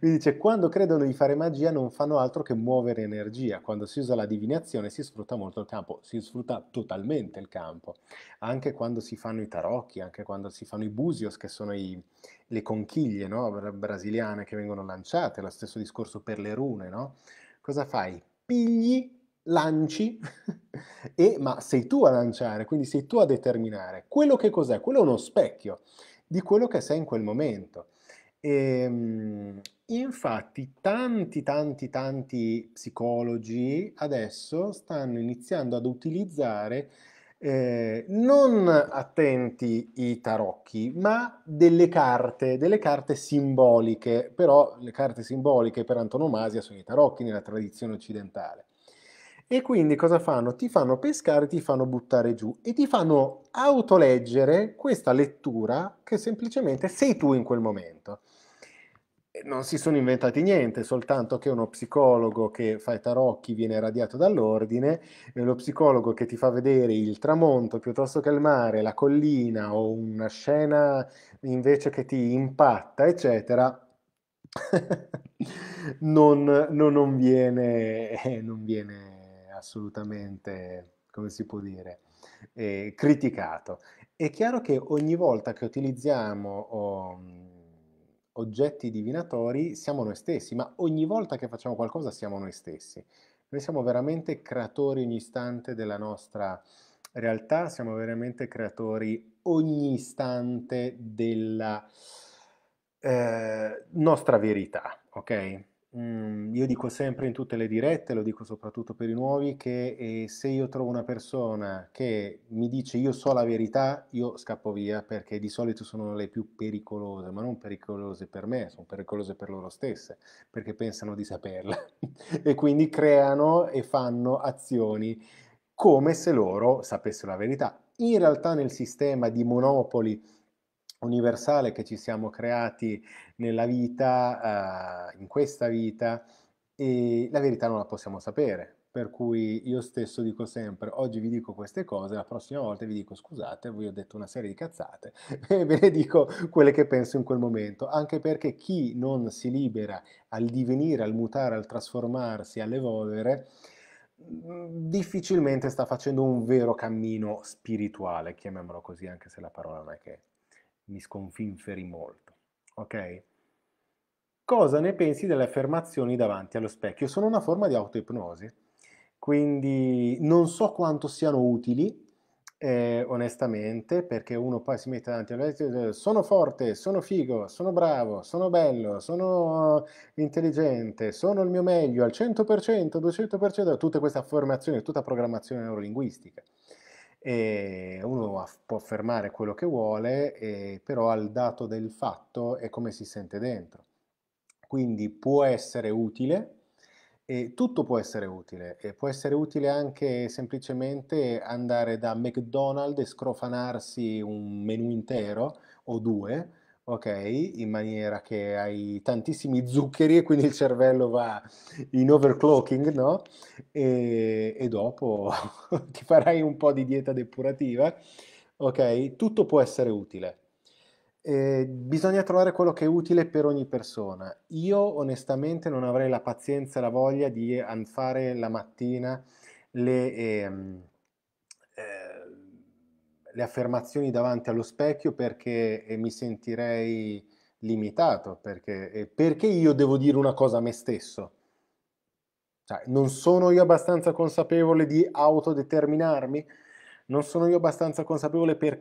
mi dice quando credono di fare magia non fanno altro che muovere energia, quando si usa la divinazione si sfrutta molto il campo, si sfrutta totalmente il campo, anche quando si fanno i tarocchi, anche quando si fanno i busios che sono i, le conchiglie no? brasiliane che vengono lanciate, lo stesso discorso per le rune, no? cosa fai? Pigli lanci, (laughs) e, ma sei tu a lanciare, quindi sei tu a determinare. Quello che cos'è? Quello è uno specchio di quello che sei in quel momento. E, ehm, infatti tanti, tanti, tanti psicologi adesso stanno iniziando ad utilizzare eh, non attenti i tarocchi, ma delle carte, delle carte simboliche, però le carte simboliche per antonomasia sono i tarocchi nella tradizione occidentale. E quindi cosa fanno? Ti fanno pescare, ti fanno buttare giù e ti fanno autoleggere questa lettura che semplicemente sei tu in quel momento. Non si sono inventati niente, soltanto che uno psicologo che fa i tarocchi viene radiato dall'ordine, lo psicologo che ti fa vedere il tramonto piuttosto che il mare, la collina o una scena invece che ti impatta, eccetera, (laughs) non, non, non, viene, eh, non viene assolutamente, come si può dire, eh, criticato. È chiaro che ogni volta che utilizziamo oh, oggetti divinatori siamo noi stessi, ma ogni volta che facciamo qualcosa siamo noi stessi. Noi siamo veramente creatori ogni istante della nostra realtà, siamo veramente creatori ogni istante della eh, nostra verità, ok? Mhmm, io dico sempre in tutte le dirette, lo dico soprattutto per i nuovi, che eh, se io trovo una persona che mi dice io so la verità, io scappo via perché di solito sono le più pericolose, ma non pericolose per me, sono pericolose per loro stesse, perché pensano di saperla (laughs) e quindi creano e fanno azioni come se loro sapessero la verità. In realtà nel sistema di monopoli universale che ci siamo creati nella vita, eh, in questa vita, e la verità non la possiamo sapere. Per cui io stesso dico sempre, oggi vi dico queste cose, la prossima volta vi dico scusate, vi ho detto una serie di cazzate, (laughs) e ve ne dico quelle che penso in quel momento, anche perché chi non si libera al divenire, al mutare, al trasformarsi, all'evolvere, mm, difficilmente sta facendo un vero cammino spirituale, chiamiamolo così, anche se la parola non è che mi sconfinferi molto. Ok? Cosa ne pensi delle affermazioni davanti allo specchio? Sono una forma di autoipnosi, quindi non so quanto siano utili, eh, onestamente, perché uno poi si mette davanti allo specchio, e dice sono forte, sono figo, sono bravo, sono bello, sono intelligente, sono il mio meglio al 100%, 200%, tutte queste affermazioni, tutta programmazione neurolinguistica e uno può affermare quello che vuole, eh, però al dato del fatto è come si sente dentro. Quindi può essere utile, eh, tutto può essere utile, e può essere utile anche semplicemente andare da McDonald's e scrofanarsi un menù intero o due, ok? In maniera che hai tantissimi zuccheri e quindi il cervello va in overclocking, no? E, e dopo (laughs) ti farai un po' di dieta depurativa, ok? Tutto può essere utile. Eh, bisogna trovare quello che è utile per ogni persona. Io onestamente non avrei la pazienza e la voglia di fare la mattina le... Eh, le affermazioni davanti allo specchio perché eh, mi sentirei limitato, perché, perché io devo dire una cosa a me stesso? Cioè, non sono io abbastanza consapevole di autodeterminarmi? Non sono io abbastanza consapevole per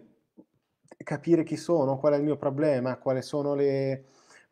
capire chi sono, qual è il mio problema, quali sono le,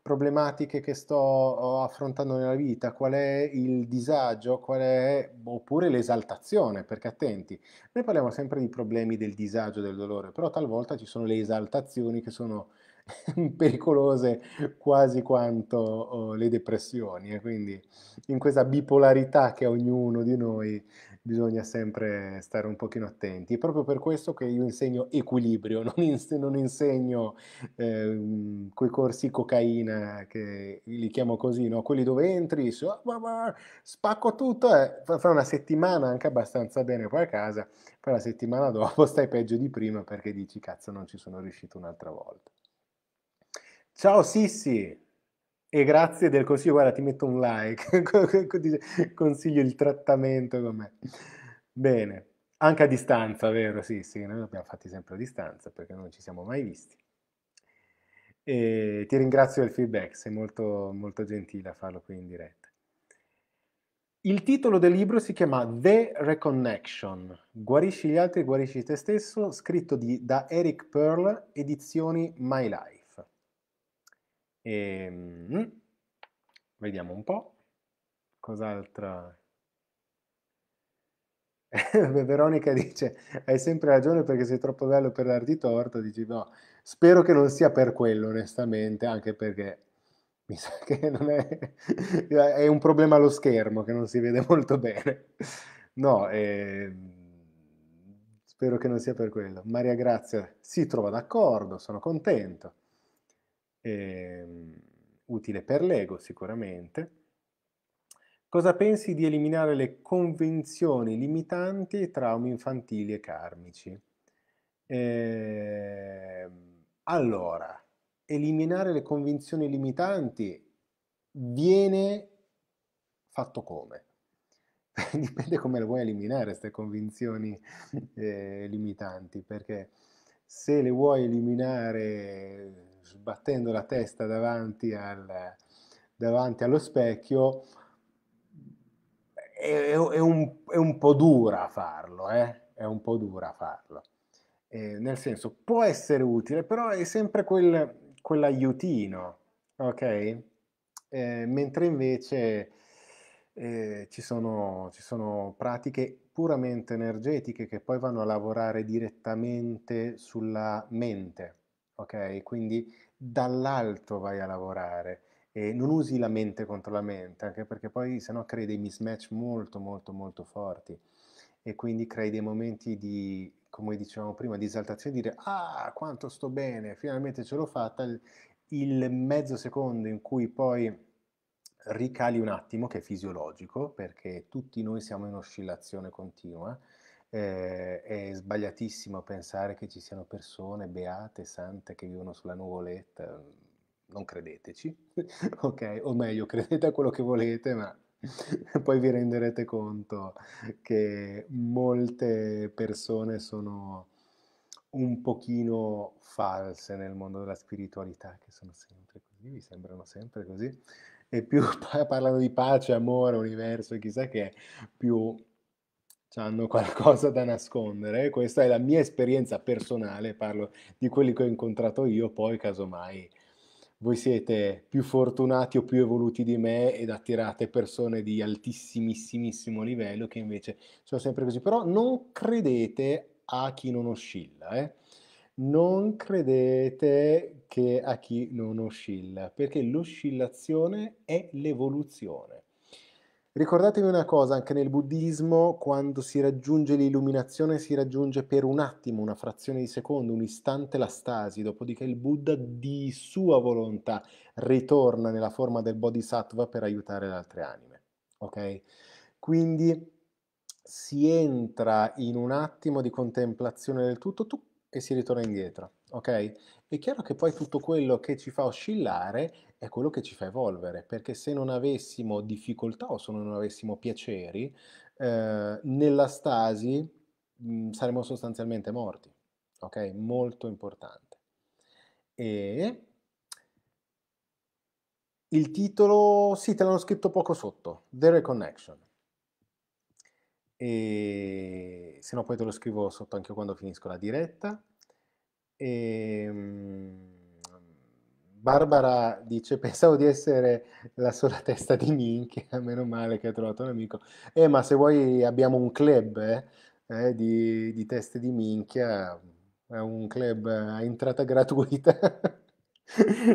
problematiche che sto oh, affrontando nella vita, qual è il disagio, qual è oppure l'esaltazione, perché attenti, noi parliamo sempre di problemi del disagio, del dolore, però talvolta ci sono le esaltazioni che sono (laughs) pericolose quasi quanto oh, le depressioni e eh, quindi in questa bipolarità che ognuno di noi bisogna sempre stare un pochino attenti. È proprio per questo che io insegno equilibrio, (laughs) non, ins- non insegno eh, quei corsi cocaina che li chiamo così, no? quelli dove entri, so, bah bah, spacco tutto, eh. fra una settimana anche abbastanza bene poi a casa, poi la settimana dopo (laughs) stai peggio di prima perché dici cazzo non ci sono riuscito un'altra volta. Ciao Sissi! E grazie del consiglio, guarda, ti metto un like, (laughs) consiglio il trattamento con me. Bene, anche a distanza, vero? Sì, sì, noi l'abbiamo fatti sempre a distanza perché non ci siamo mai visti. E ti ringrazio del feedback, sei molto, molto gentile a farlo qui in diretta. Il titolo del libro si chiama The Reconnection, Guarisci gli altri, guarisci te stesso, scritto di, da Eric Pearl, edizioni My Life. E, ehm, vediamo un po'. Cos'altra? (laughs) Veronica dice, hai sempre ragione perché sei troppo bello per darti torto. Dici, no, spero che non sia per quello, onestamente, anche perché mi sa (laughs) che non è, è un problema allo schermo che non si vede molto bene. No, eh, spero che non sia per quello. Maria Grazia si trova d'accordo, sono contento eh, utile per l'ego sicuramente. Cosa pensi di eliminare le convinzioni limitanti e traumi infantili e karmici? Eh, allora, eliminare le convinzioni limitanti viene fatto come? (laughs) Dipende come le vuoi eliminare queste convinzioni eh, limitanti, perché se le vuoi eliminare sbattendo la testa davanti, al, davanti allo specchio, è, è, un, è, un, po' dura farlo, eh? è un po' dura farlo. Eh, nel senso, può essere utile, però è sempre quel, quell'aiutino, ok? Eh, mentre invece eh, ci sono, ci sono pratiche puramente energetiche che poi vanno a lavorare direttamente sulla mente ok? Quindi dall'alto vai a lavorare e non usi la mente contro la mente, anche perché poi sennò crei dei mismatch molto molto molto forti e quindi crei dei momenti di, come dicevamo prima, di esaltazione, di dire ah quanto sto bene, finalmente ce l'ho fatta, il, il mezzo secondo in cui poi ricali un attimo, che è fisiologico, perché tutti noi siamo in oscillazione continua, eh, è sbagliatissimo pensare che ci siano persone beate, sante, che vivono sulla nuvoletta, mm, non credeteci, (laughs) ok? O meglio, credete a quello che volete, ma (laughs) poi vi renderete conto che molte persone sono un pochino false nel mondo della spiritualità, che sono sempre così, vi sembrano sempre così, e più (laughs) parlano di pace, amore, universo e chissà che, più hanno qualcosa da nascondere. Questa è la mia esperienza personale, parlo di quelli che ho incontrato io, poi casomai voi siete più fortunati o più evoluti di me ed attirate persone di altissimissimo livello che invece sono sempre così. Però non credete a chi non oscilla, eh? Non credete che a chi non oscilla, perché l'oscillazione è l'evoluzione. Ricordatevi una cosa, anche nel buddismo, quando si raggiunge l'illuminazione, si raggiunge per un attimo, una frazione di secondo, un istante la stasi, dopodiché il Buddha di sua volontà ritorna nella forma del bodhisattva per aiutare le altre anime. Ok? Quindi si entra in un attimo di contemplazione del tutto tu, e si ritorna indietro ok? È chiaro che poi tutto quello che ci fa oscillare è quello che ci fa evolvere, perché se non avessimo difficoltà o se non avessimo piaceri, eh, nella stasi mh, mm, saremmo sostanzialmente morti, ok? Molto importante. E il titolo, sì, te l'hanno scritto poco sotto, The Reconnection. E se no poi te lo scrivo sotto anche quando finisco la diretta. E, ehm, Barbara dice: Pensavo di essere la sola testa di minchia, (laughs) meno male che ho trovato un amico. Eh, ma se vuoi, abbiamo un club eh, eh, di, di, teste di minchia, è un club a entrata (laughs) gratuita.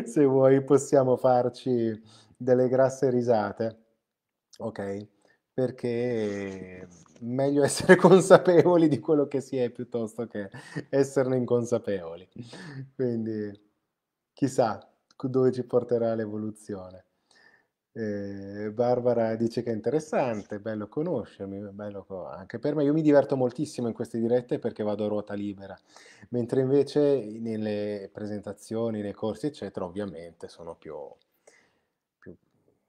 se vuoi, possiamo farci delle grasse risate, ok? Perché meglio (laughs) essere consapevoli di quello che si è piuttosto che esserne inconsapevoli. Quindi chissà dove ci porterà l'evoluzione. Eh, Barbara dice che è interessante, bello conoscermi, bello co- anche per me. Io mi diverto moltissimo in queste dirette perché vado a ruota libera, mentre invece nelle presentazioni, nei corsi, eccetera, ovviamente sono più, più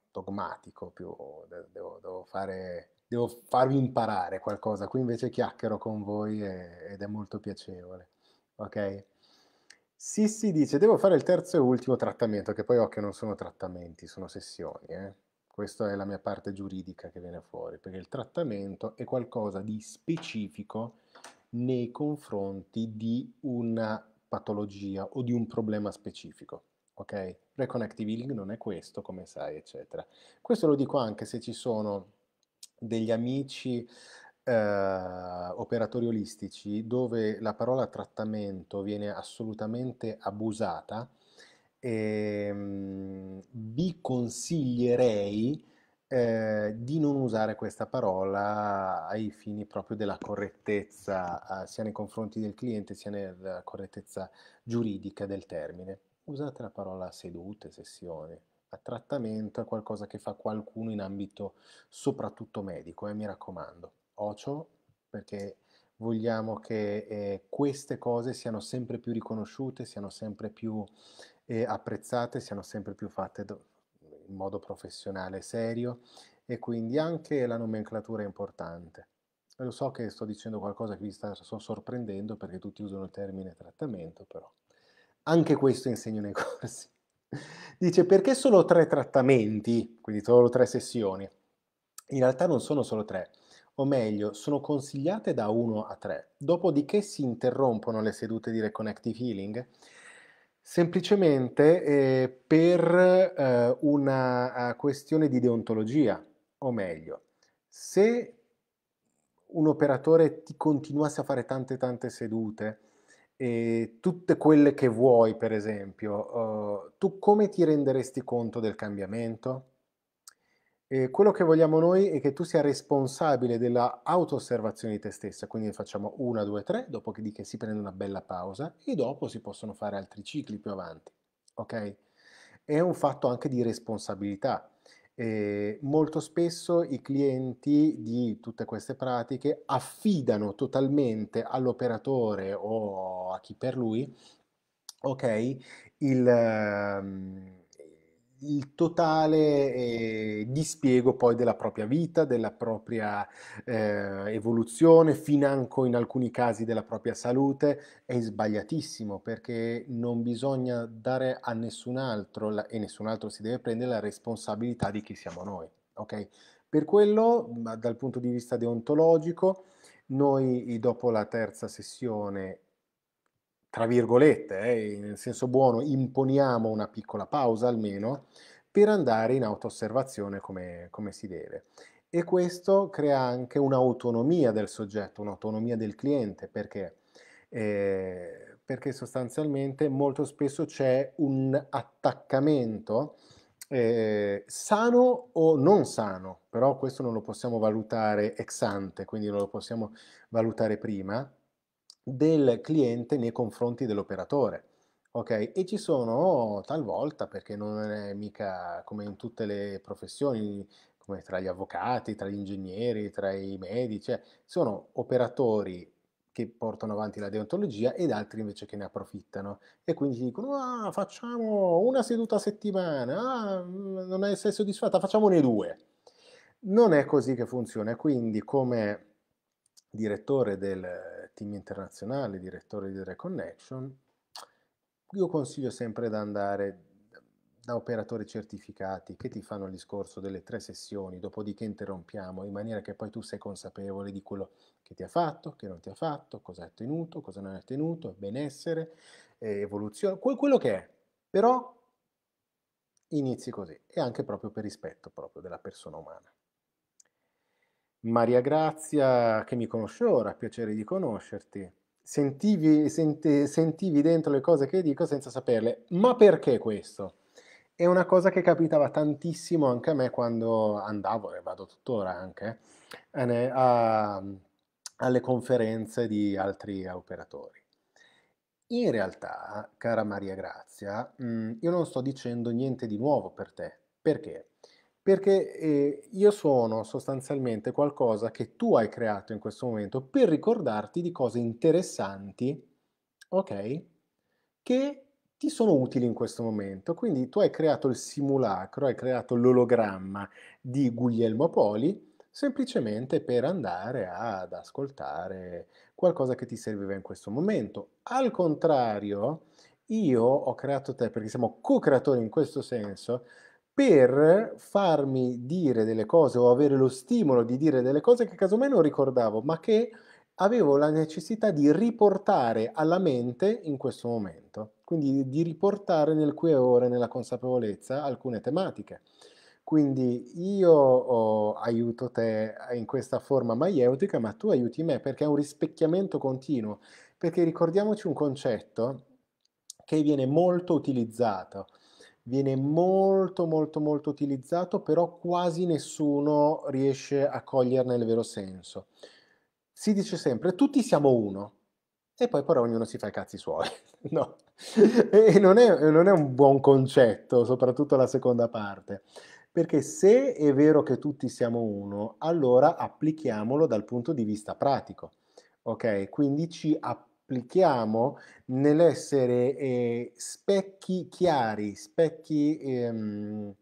dogmatico, più, devo, devo fare devo farvi imparare qualcosa, qui invece chiacchiero con voi e, ed è molto piacevole, ok? si dice, devo fare il terzo e ultimo trattamento, che poi occhio non sono trattamenti, sono sessioni, eh? Questa è la mia parte giuridica che viene fuori, perché il trattamento è qualcosa di specifico nei confronti di una patologia o di un problema specifico. Ok? Reconnective healing non è questo, come sai, eccetera. Questo lo dico anche se ci sono degli amici eh, operatori olistici dove la parola trattamento viene assolutamente abusata, ehm, vi consiglierei eh, di non usare questa parola ai fini proprio della correttezza eh, sia nei confronti del cliente sia nella correttezza giuridica del termine. Usate la parola sedute, sessione a trattamento è qualcosa che fa qualcuno in ambito soprattutto medico, eh, mi raccomando. Ocio, perché vogliamo che eh, queste cose siano sempre più riconosciute, siano sempre più eh, apprezzate, siano sempre più fatte do- in modo professionale, serio e quindi anche la nomenclatura è importante. Lo so che sto dicendo qualcosa che vi sta so sorprendendo perché tutti usano il termine trattamento, però anche questo insegno nei (laughs) corsi. Dice perché solo tre trattamenti, quindi solo tre sessioni? In realtà non sono solo tre, o meglio, sono consigliate da uno a tre. dopodiché si interrompono le sedute di Reconnective Healing semplicemente eh, per eh, una eh, questione di deontologia, o meglio, se un operatore ti continuasse a fare tante tante sedute, e tutte quelle che vuoi, per esempio, uh, tu come ti renderesti conto del cambiamento? E quello che vogliamo noi è che tu sia responsabile della auto-osservazione di te stessa, quindi ne facciamo una, due, tre, dopo che, di che si prende una bella pausa e dopo si possono fare altri cicli più avanti, ok? È un fatto anche di responsabilità, eh, molto spesso i clienti di tutte queste pratiche affidano totalmente all'operatore o a chi per lui, ok, il, ehm, il totale eh, dispiego poi della propria vita, della propria eh, evoluzione, financo in alcuni casi della propria salute, è sbagliatissimo perché non bisogna dare a nessun altro la, e nessun altro si deve prendere la responsabilità di chi siamo noi. Okay? Per quello, dal punto di vista deontologico, noi dopo la terza sessione tra virgolette, eh, nel senso buono, imponiamo una piccola pausa almeno per andare in auto-osservazione come, come si deve. E questo crea anche un'autonomia del soggetto, un'autonomia del cliente, perché? Eh, perché sostanzialmente molto spesso c'è un attaccamento eh, sano o non sano, però questo non lo possiamo valutare ex ante, quindi non lo possiamo valutare prima, del cliente nei confronti dell'operatore. Ok, E ci sono talvolta, perché non è mica come in tutte le professioni, come tra gli avvocati, tra gli ingegneri, tra i medici, cioè, sono operatori che portano avanti la deontologia ed altri invece che ne approfittano e quindi dicono ah, facciamo una seduta a settimana, ah, mm, non sei soddisfatta, facciamone due. Non è così che funziona, quindi come direttore del team internazionale, direttore di Connection, io consiglio sempre di andare da operatori certificati che ti fanno il discorso delle tre sessioni, dopodiché interrompiamo in maniera che poi tu sei consapevole di quello che ti ha fatto, che non ti ha fatto, cosa hai ottenuto, cosa non hai ottenuto, benessere, evoluzione, quello che è. Però inizi così e anche proprio per rispetto proprio della persona umana. Maria Grazia, che mi conosce ora, piacere di conoscerti. Sentivi, senti, sentivi dentro le cose che dico senza saperle. Ma perché questo? È una cosa che capitava tantissimo anche a me quando andavo, e vado tuttora anche, eh, a, alle conferenze di altri operatori. In realtà, cara Maria Grazia, mm, io non sto dicendo niente di nuovo per te. Perché? perché eh, io sono sostanzialmente qualcosa che tu hai creato in questo momento per ricordarti di cose interessanti, ok? Che ti sono utili in questo momento. Quindi tu hai creato il simulacro, hai creato l'ologramma di Guglielmo Poli semplicemente per andare ad ascoltare qualcosa che ti serviva in questo momento. Al contrario, io ho creato te perché siamo co-creatori in questo senso per farmi dire delle cose o avere lo stimolo di dire delle cose che casomai non ricordavo, ma che avevo la necessità di riportare alla mente in questo momento, quindi di riportare nel qui e ora, nella consapevolezza, alcune tematiche. Quindi io oh, aiuto te in questa forma maieutica, ma tu aiuti me perché è un rispecchiamento continuo, perché ricordiamoci un concetto che viene molto utilizzato, viene molto molto molto utilizzato, però quasi nessuno riesce a coglierne il vero senso. Si dice sempre tutti siamo uno e poi però ognuno si fa i cazzi suoi. (laughs) no, e non è, non è un buon concetto, soprattutto la seconda parte. Perché se è vero che tutti siamo uno, allora applichiamolo dal punto di vista pratico. Ok, quindi ci applichiamo implichiamo nell'essere eh, specchi chiari, specchi, ehm,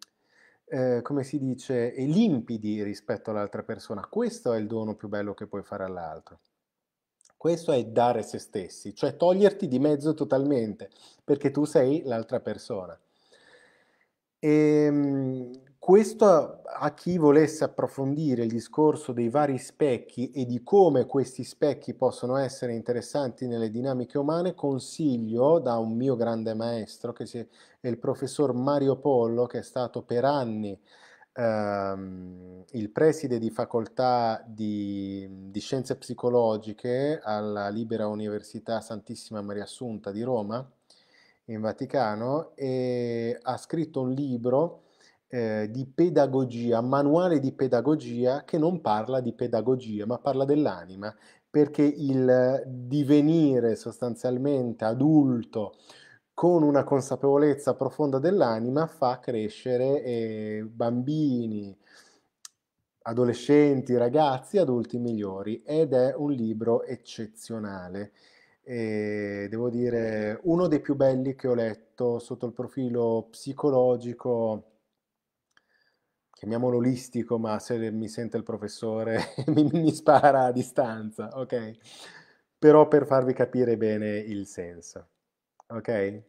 eh, come si dice, limpidi rispetto all'altra persona. Questo è il dono più bello che puoi fare all'altro. Questo è dare se stessi, cioè toglierti di mezzo totalmente, perché tu sei l'altra persona. E, ehm, questo a chi volesse approfondire il discorso dei vari specchi e di come questi specchi possono essere interessanti nelle dinamiche umane, consiglio da un mio grande maestro, che è il professor Mario Pollo, che è stato per anni ehm, il preside di facoltà di, di scienze psicologiche alla Libera Università Santissima Maria Assunta di Roma, in Vaticano, e ha scritto un libro eh, di pedagogia, manuale di pedagogia che non parla di pedagogia, ma parla dell'anima, perché il divenire sostanzialmente adulto con una consapevolezza profonda dell'anima fa crescere eh, bambini, adolescenti, ragazzi, adulti migliori ed è un libro eccezionale. E eh, devo dire uno dei più belli che ho letto sotto il profilo psicologico chiamiamolo listico, ma se mi sente il professore (laughs) mi, mi, spara a distanza, ok? Però per farvi capire bene il senso, ok?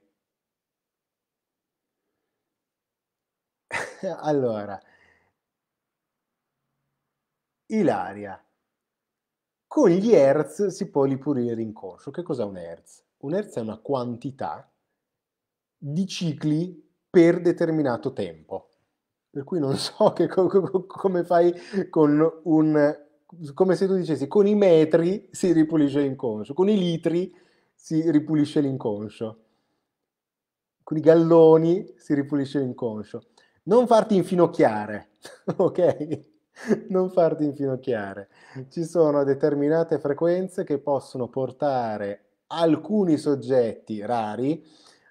(laughs) allora, Ilaria, con gli hertz si può ripulire in corso. Che cos'è un hertz? Un hertz è una quantità di cicli per determinato tempo. Per cui non (laughs) so co- co- come fai con un... come se tu dicessi con i metri si ripulisce l'inconscio, con i litri si ripulisce l'inconscio, con i galloni si ripulisce l'inconscio. Non farti infinocchiare, (laughs) ok? non farti infinocchiare. Ci sono determinate frequenze che possono portare alcuni soggetti rari,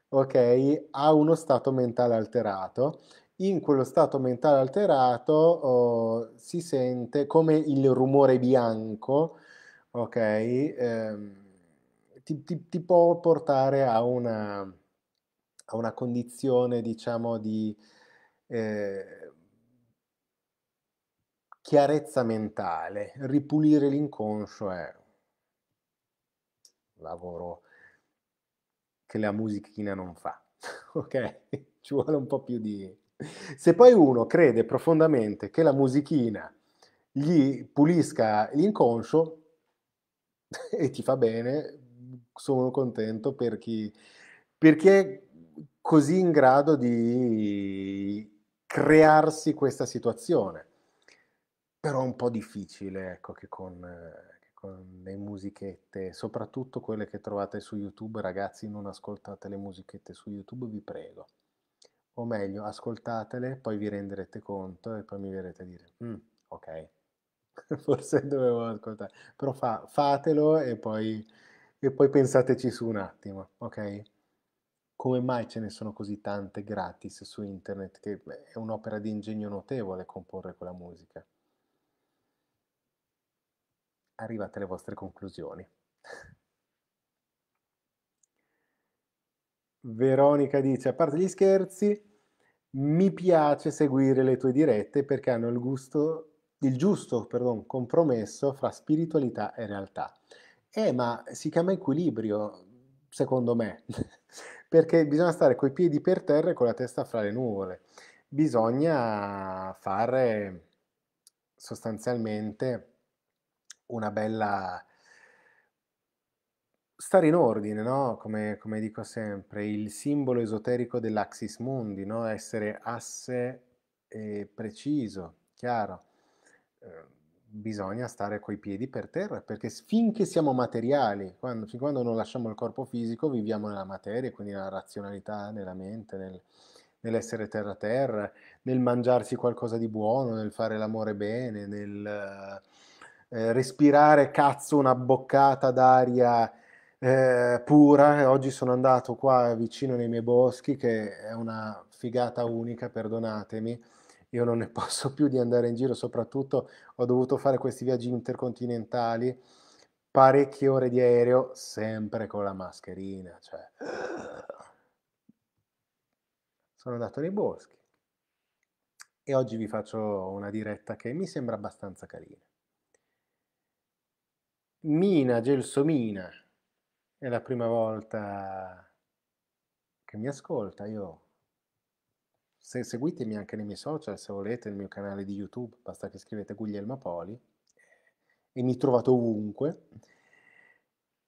ok, a uno stato mentale alterato in quello stato mentale alterato oh, si sente come il rumore bianco, ok? Eh, ti, ti, ti, può portare a una, a una condizione, diciamo, di eh, chiarezza mentale. Ripulire l'inconscio è un lavoro che la musichina non fa, (laughs) ok? Ci vuole un po' più di se poi uno crede profondamente che la musichina gli pulisca l'inconscio (laughs) e ti fa bene, sono contento per chi, per chi è così in grado di crearsi questa situazione. Però è un po' difficile, ecco, che con, che con le musichette, soprattutto quelle che trovate su YouTube, ragazzi, non ascoltate le musichette su YouTube, vi prego o meglio ascoltatele, poi vi renderete conto e poi mi verrete a dire, mm, ok, (laughs) forse dovevo ascoltare, però fa, fatelo e poi, e poi pensateci su un attimo, ok? Come mai ce ne sono così tante gratis su internet, che è un'opera di ingegno notevole comporre quella musica? Arrivate alle vostre conclusioni. (laughs) Veronica dice, a parte gli scherzi, mi piace seguire le tue dirette perché hanno il, gusto, il giusto perdon, compromesso fra spiritualità e realtà. Eh, ma si chiama equilibrio, secondo me, (laughs) perché bisogna stare coi piedi per terra e con la testa fra le nuvole. Bisogna fare sostanzialmente una bella stare in ordine, no? come, come, dico sempre, il simbolo esoterico dell'axis mundi, no? essere asse e eh, preciso, chiaro. Eh, bisogna stare coi piedi per terra, perché finché siamo materiali, quando, fin quando non lasciamo il corpo fisico, viviamo nella materia, quindi nella razionalità, nella mente, nel, nell'essere terra-terra, nel mangiarsi qualcosa di buono, nel fare l'amore bene, nel eh, respirare cazzo una boccata d'aria eh, pura oggi sono andato qua vicino nei miei boschi che è una figata unica, perdonatemi. Io non ne (laughs) posso più di andare in giro, soprattutto ho dovuto fare questi viaggi intercontinentali, parecchie ore di aereo, sempre con la mascherina. Cioè... Sono andato nei boschi e oggi vi faccio una diretta che mi sembra abbastanza carina. Mina Gelsomina è la prima volta che mi ascolta, io se, seguitemi anche nei miei social, se volete, nel mio canale di YouTube, basta che scrivete Guglielmo Poli e mi trovate ovunque.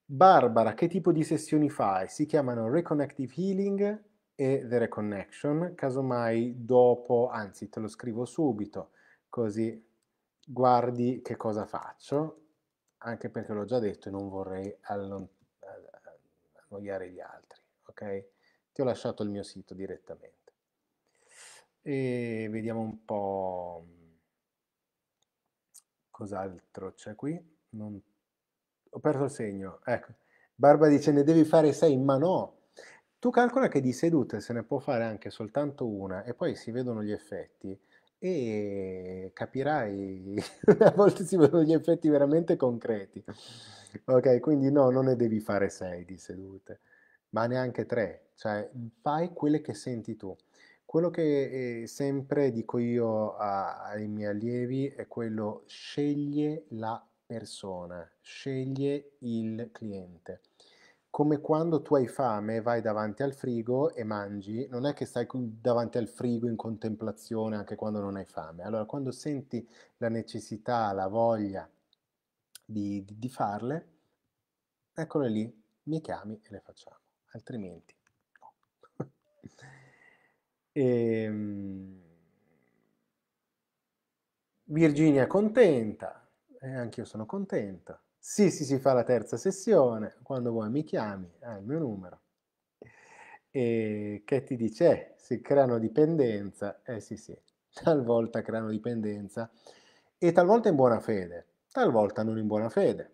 Barbara, che tipo di sessioni fai? Si chiamano Reconnective Healing e The Reconnection, casomai dopo, anzi te lo scrivo subito, così guardi che cosa faccio, anche perché l'ho già detto e non vorrei allontanare annoiare gli altri, ok? Ti ho lasciato il mio sito direttamente. E vediamo un po' cos'altro c'è qui. Non... Ho perso il segno, ecco. Barba dice ne devi fare sei, ma no. Tu calcola che di sedute se ne può fare anche soltanto una e poi si vedono gli effetti e capirai, (laughs) a volte si vedono gli effetti veramente concreti. Ok, quindi no, non ne devi fare sei di sedute, ma neanche tre, cioè fai quelle che senti tu. Quello che eh, sempre dico io a, ai miei allievi è quello scegli la persona, scegli il cliente come quando tu hai fame, vai davanti al frigo e mangi, non è che stai davanti al frigo in contemplazione anche quando non hai fame. Allora, quando senti la necessità, la voglia di, di, di farle, eccole lì, mi chiami e le facciamo, altrimenti no. (laughs) e, ehm, Virginia è contenta, e eh, anche sono contenta. Sì, sì, si fa la terza sessione, quando vuoi mi chiami, hai il mio numero. E che ti dice, eh, se creano dipendenza, eh sì sì, (laughs) talvolta creano dipendenza e talvolta in buona fede, talvolta non in buona fede.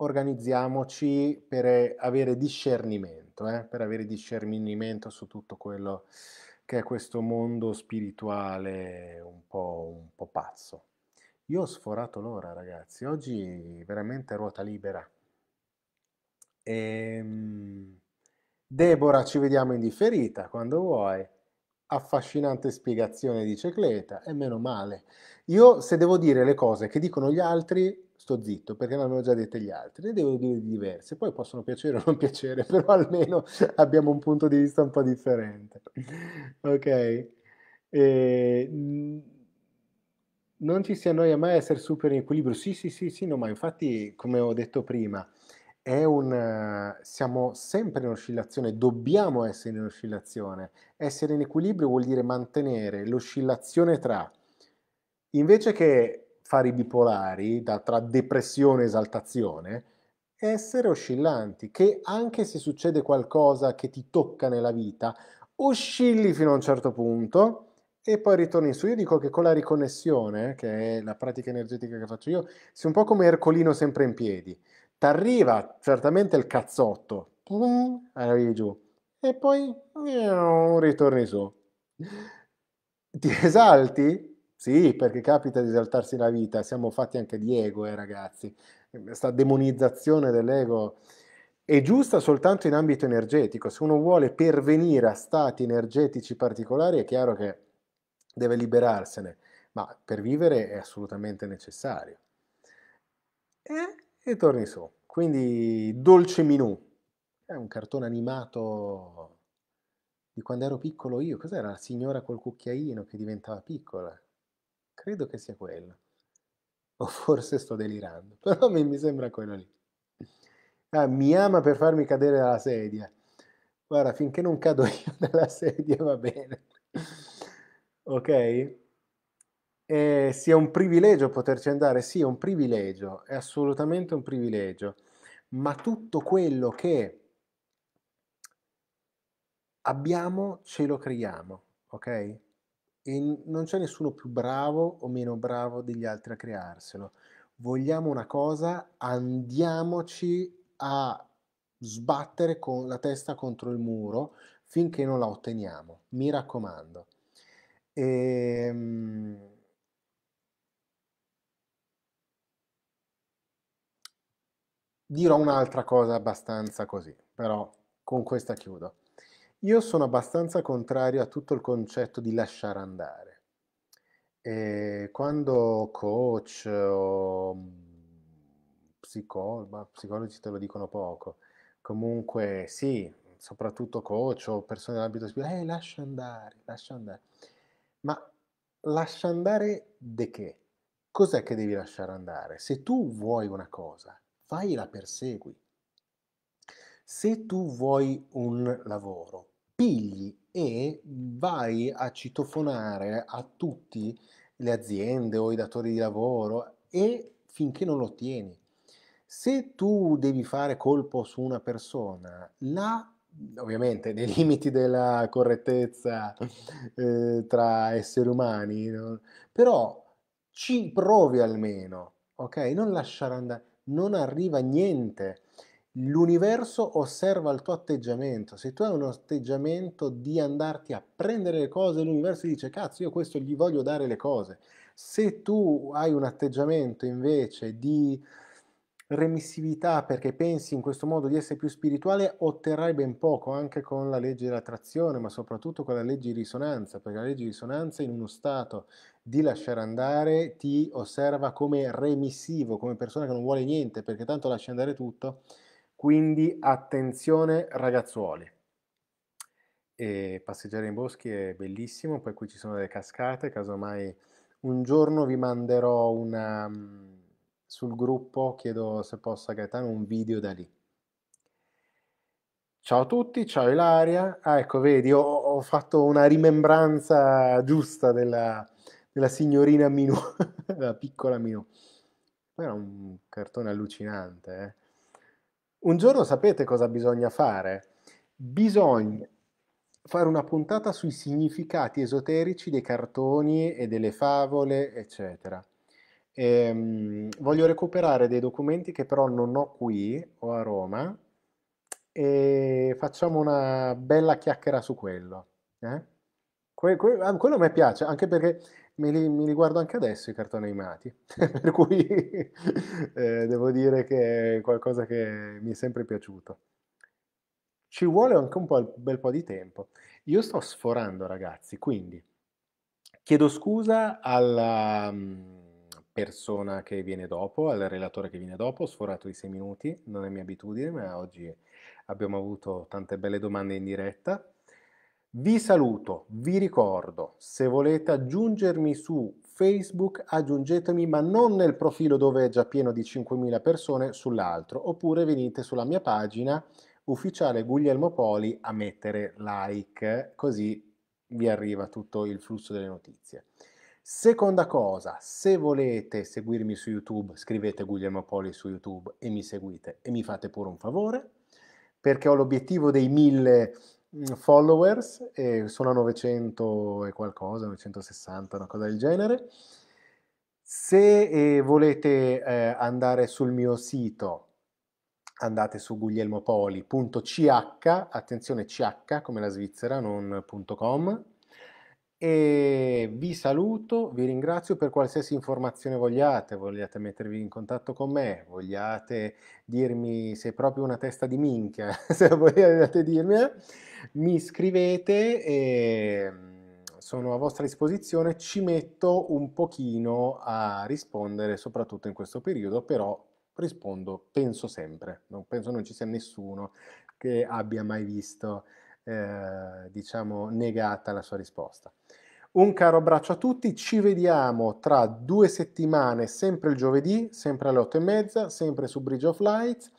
Organizziamoci per avere discernimento, eh, per avere discernimento su tutto quello che è questo mondo spirituale un po', un po pazzo. Io ho sforato l'ora, ragazzi. Oggi veramente ruota libera. E... Ehm, Debora, ci vediamo in differita quando vuoi. Affascinante spiegazione di Cecleta, e meno male. Io, se devo dire le cose che dicono gli altri, sto zitto perché le hanno già dette gli altri, ne devo dire diverse. Poi possono piacere o non piacere, (laughs) però almeno abbiamo un punto di vista un po' differente. Ok? E ehm, non ci si annoia mai a essere super in equilibrio. Sì, sì, sì, sì, no, ma infatti, come ho detto prima, è un, siamo sempre in oscillazione, dobbiamo essere in oscillazione. Essere in equilibrio vuol dire mantenere l'oscillazione tra, invece che fare i bipolari, da, tra depressione e esaltazione, essere oscillanti, che anche se succede qualcosa che ti tocca nella vita, oscilli fino a un certo punto e poi ritorni su. Io dico che con la riconnessione, che è la pratica energetica che faccio io, sei un po' come Ercolino sempre in piedi. Ti arriva certamente il cazzotto, arrivi giù, e poi ritorni su. Ti esalti? Sì, perché capita di esaltarsi la vita, siamo fatti anche di ego, eh, ragazzi. Questa demonizzazione dell'ego è giusta soltanto in ambito energetico. Se uno vuole pervenire a stati energetici particolari, è chiaro che deve liberarsene, ma per vivere è assolutamente necessario. E, e torni su. Quindi Dolce Minù, è un cartone animato di quando ero piccolo io, cos'era? La signora col cucchiaino che diventava piccola? Credo che sia quella. O forse sto delirando, (laughs) però mi, mi sembra quello lì. Ah, mi ama per farmi cadere dalla sedia. Guarda, finché non cado (laughs) io dalla sedia va bene ok? E sia un privilegio poterci andare, sì, è un privilegio, è assolutamente un privilegio, ma tutto quello che abbiamo ce lo creiamo, ok? E non c'è nessuno più bravo o meno bravo degli altri a crearselo. Vogliamo una cosa, andiamoci a sbattere con la testa contro il muro finché non la otteniamo, mi raccomando. E, ehm, dirò un'altra cosa abbastanza così, però con questa chiudo. Io sono abbastanza contrario a tutto il concetto di lasciare andare. E ehm, quando coach o mm, psicologo, psicologi te lo dicono poco, comunque sì, soprattutto coach o persone dell'ambito spirituale, eh, lascia andare, lascia andare ma lascia andare de che? Cos'è che devi lasciare andare? Se tu vuoi una cosa, fai la persegui. Se tu vuoi un lavoro, pigli e vai a citofonare a tutti le aziende o i datori di lavoro e finché non lo ottieni. Se tu devi fare colpo su una persona, la ovviamente nei (laughs) limiti della correttezza (laughs) eh, tra esseri umani, no? però ci provi almeno, ok? Non lasciare andare, non arriva niente. L'universo osserva il tuo atteggiamento. Se tu hai un atteggiamento di andarti a prendere le cose, l'universo dice cazzo, io questo gli voglio dare le cose. Se tu hai un atteggiamento invece di remissività perché pensi in questo modo di essere più spirituale, otterrai ben poco anche con la legge dell'attrazione, ma soprattutto con la legge di risonanza, perché la legge di risonanza in uno stato di lasciare andare ti osserva come remissivo, come persona che non vuole niente, perché tanto lascia andare tutto. Quindi attenzione ragazzuoli. E passeggiare in boschi è bellissimo, poi qui ci sono delle cascate, casomai un giorno vi manderò una mm, sul gruppo chiedo se possa Gaetano un video da lì. Ciao a tutti, ciao Ilaria. Ah, ecco, vedi, ho, ho fatto una rimembranza giusta della, della signorina Minù, la (laughs) piccola Minù. Era un cartone allucinante. Eh? Un giorno sapete cosa bisogna fare? Bisogna fare una puntata sui significati esoterici dei cartoni e delle favole, eccetera. Ehm, voglio recuperare dei documenti che però non ho qui o a Roma e facciamo una bella chiacchiera su quello. Eh? Que que ah, quello mi piace, anche perché me li, me li, guardo anche adesso i cartoni animati, (laughs) per cui eh, devo dire che è qualcosa che mi è sempre piaciuto. Ci vuole anche un, po', un bel po' di tempo. Io sto sforando, ragazzi, quindi chiedo scusa alla persona che viene dopo, al relatore che viene dopo, ho sforato i sei minuti, non è mia abitudine, ma oggi abbiamo avuto tante belle domande in diretta. Vi saluto, vi ricordo, se volete aggiungermi su Facebook, aggiungetemi, ma non nel profilo dove è già pieno di 5.000 persone, sull'altro, oppure venite sulla mia pagina ufficiale Guglielmo Poli a mettere like, così vi arriva tutto il flusso delle notizie. Seconda cosa, se volete seguirmi su YouTube, scrivete Guglielmo Poli su YouTube e mi seguite e mi fate pure un favore, perché ho l'obiettivo dei mille followers, e sono a 900 e qualcosa, 960, una cosa del genere. Se eh, volete eh, andare sul mio sito, andate su guglielmopoli.ch, attenzione ch come la Svizzera, non.com, e vi saluto, vi ringrazio per qualsiasi informazione vogliate, vogliate mettervi in contatto con me, vogliate dirmi sei proprio una testa di minchia, (laughs) se vogliate dirmi, eh? mi scrivete e mm, sono a vostra disposizione, ci metto un pochino a rispondere, soprattutto in questo periodo, però rispondo, penso sempre, non, penso non ci sia nessuno che abbia mai visto eh, diciamo, negata la sua risposta. Un caro abbraccio a tutti, ci vediamo tra due settimane, sempre il giovedì, sempre alle 8 e mezza, sempre su Bridge of Lights.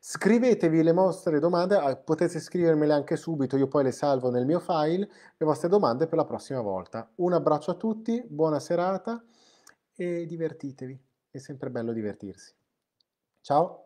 Scrivetevi le vostre domande, eh, potete scrivermele anche subito, io poi le salvo nel mio file, le vostre domande per la prossima volta. Un abbraccio a tutti, buona serata e divertitevi, è sempre bello divertirsi. Ciao!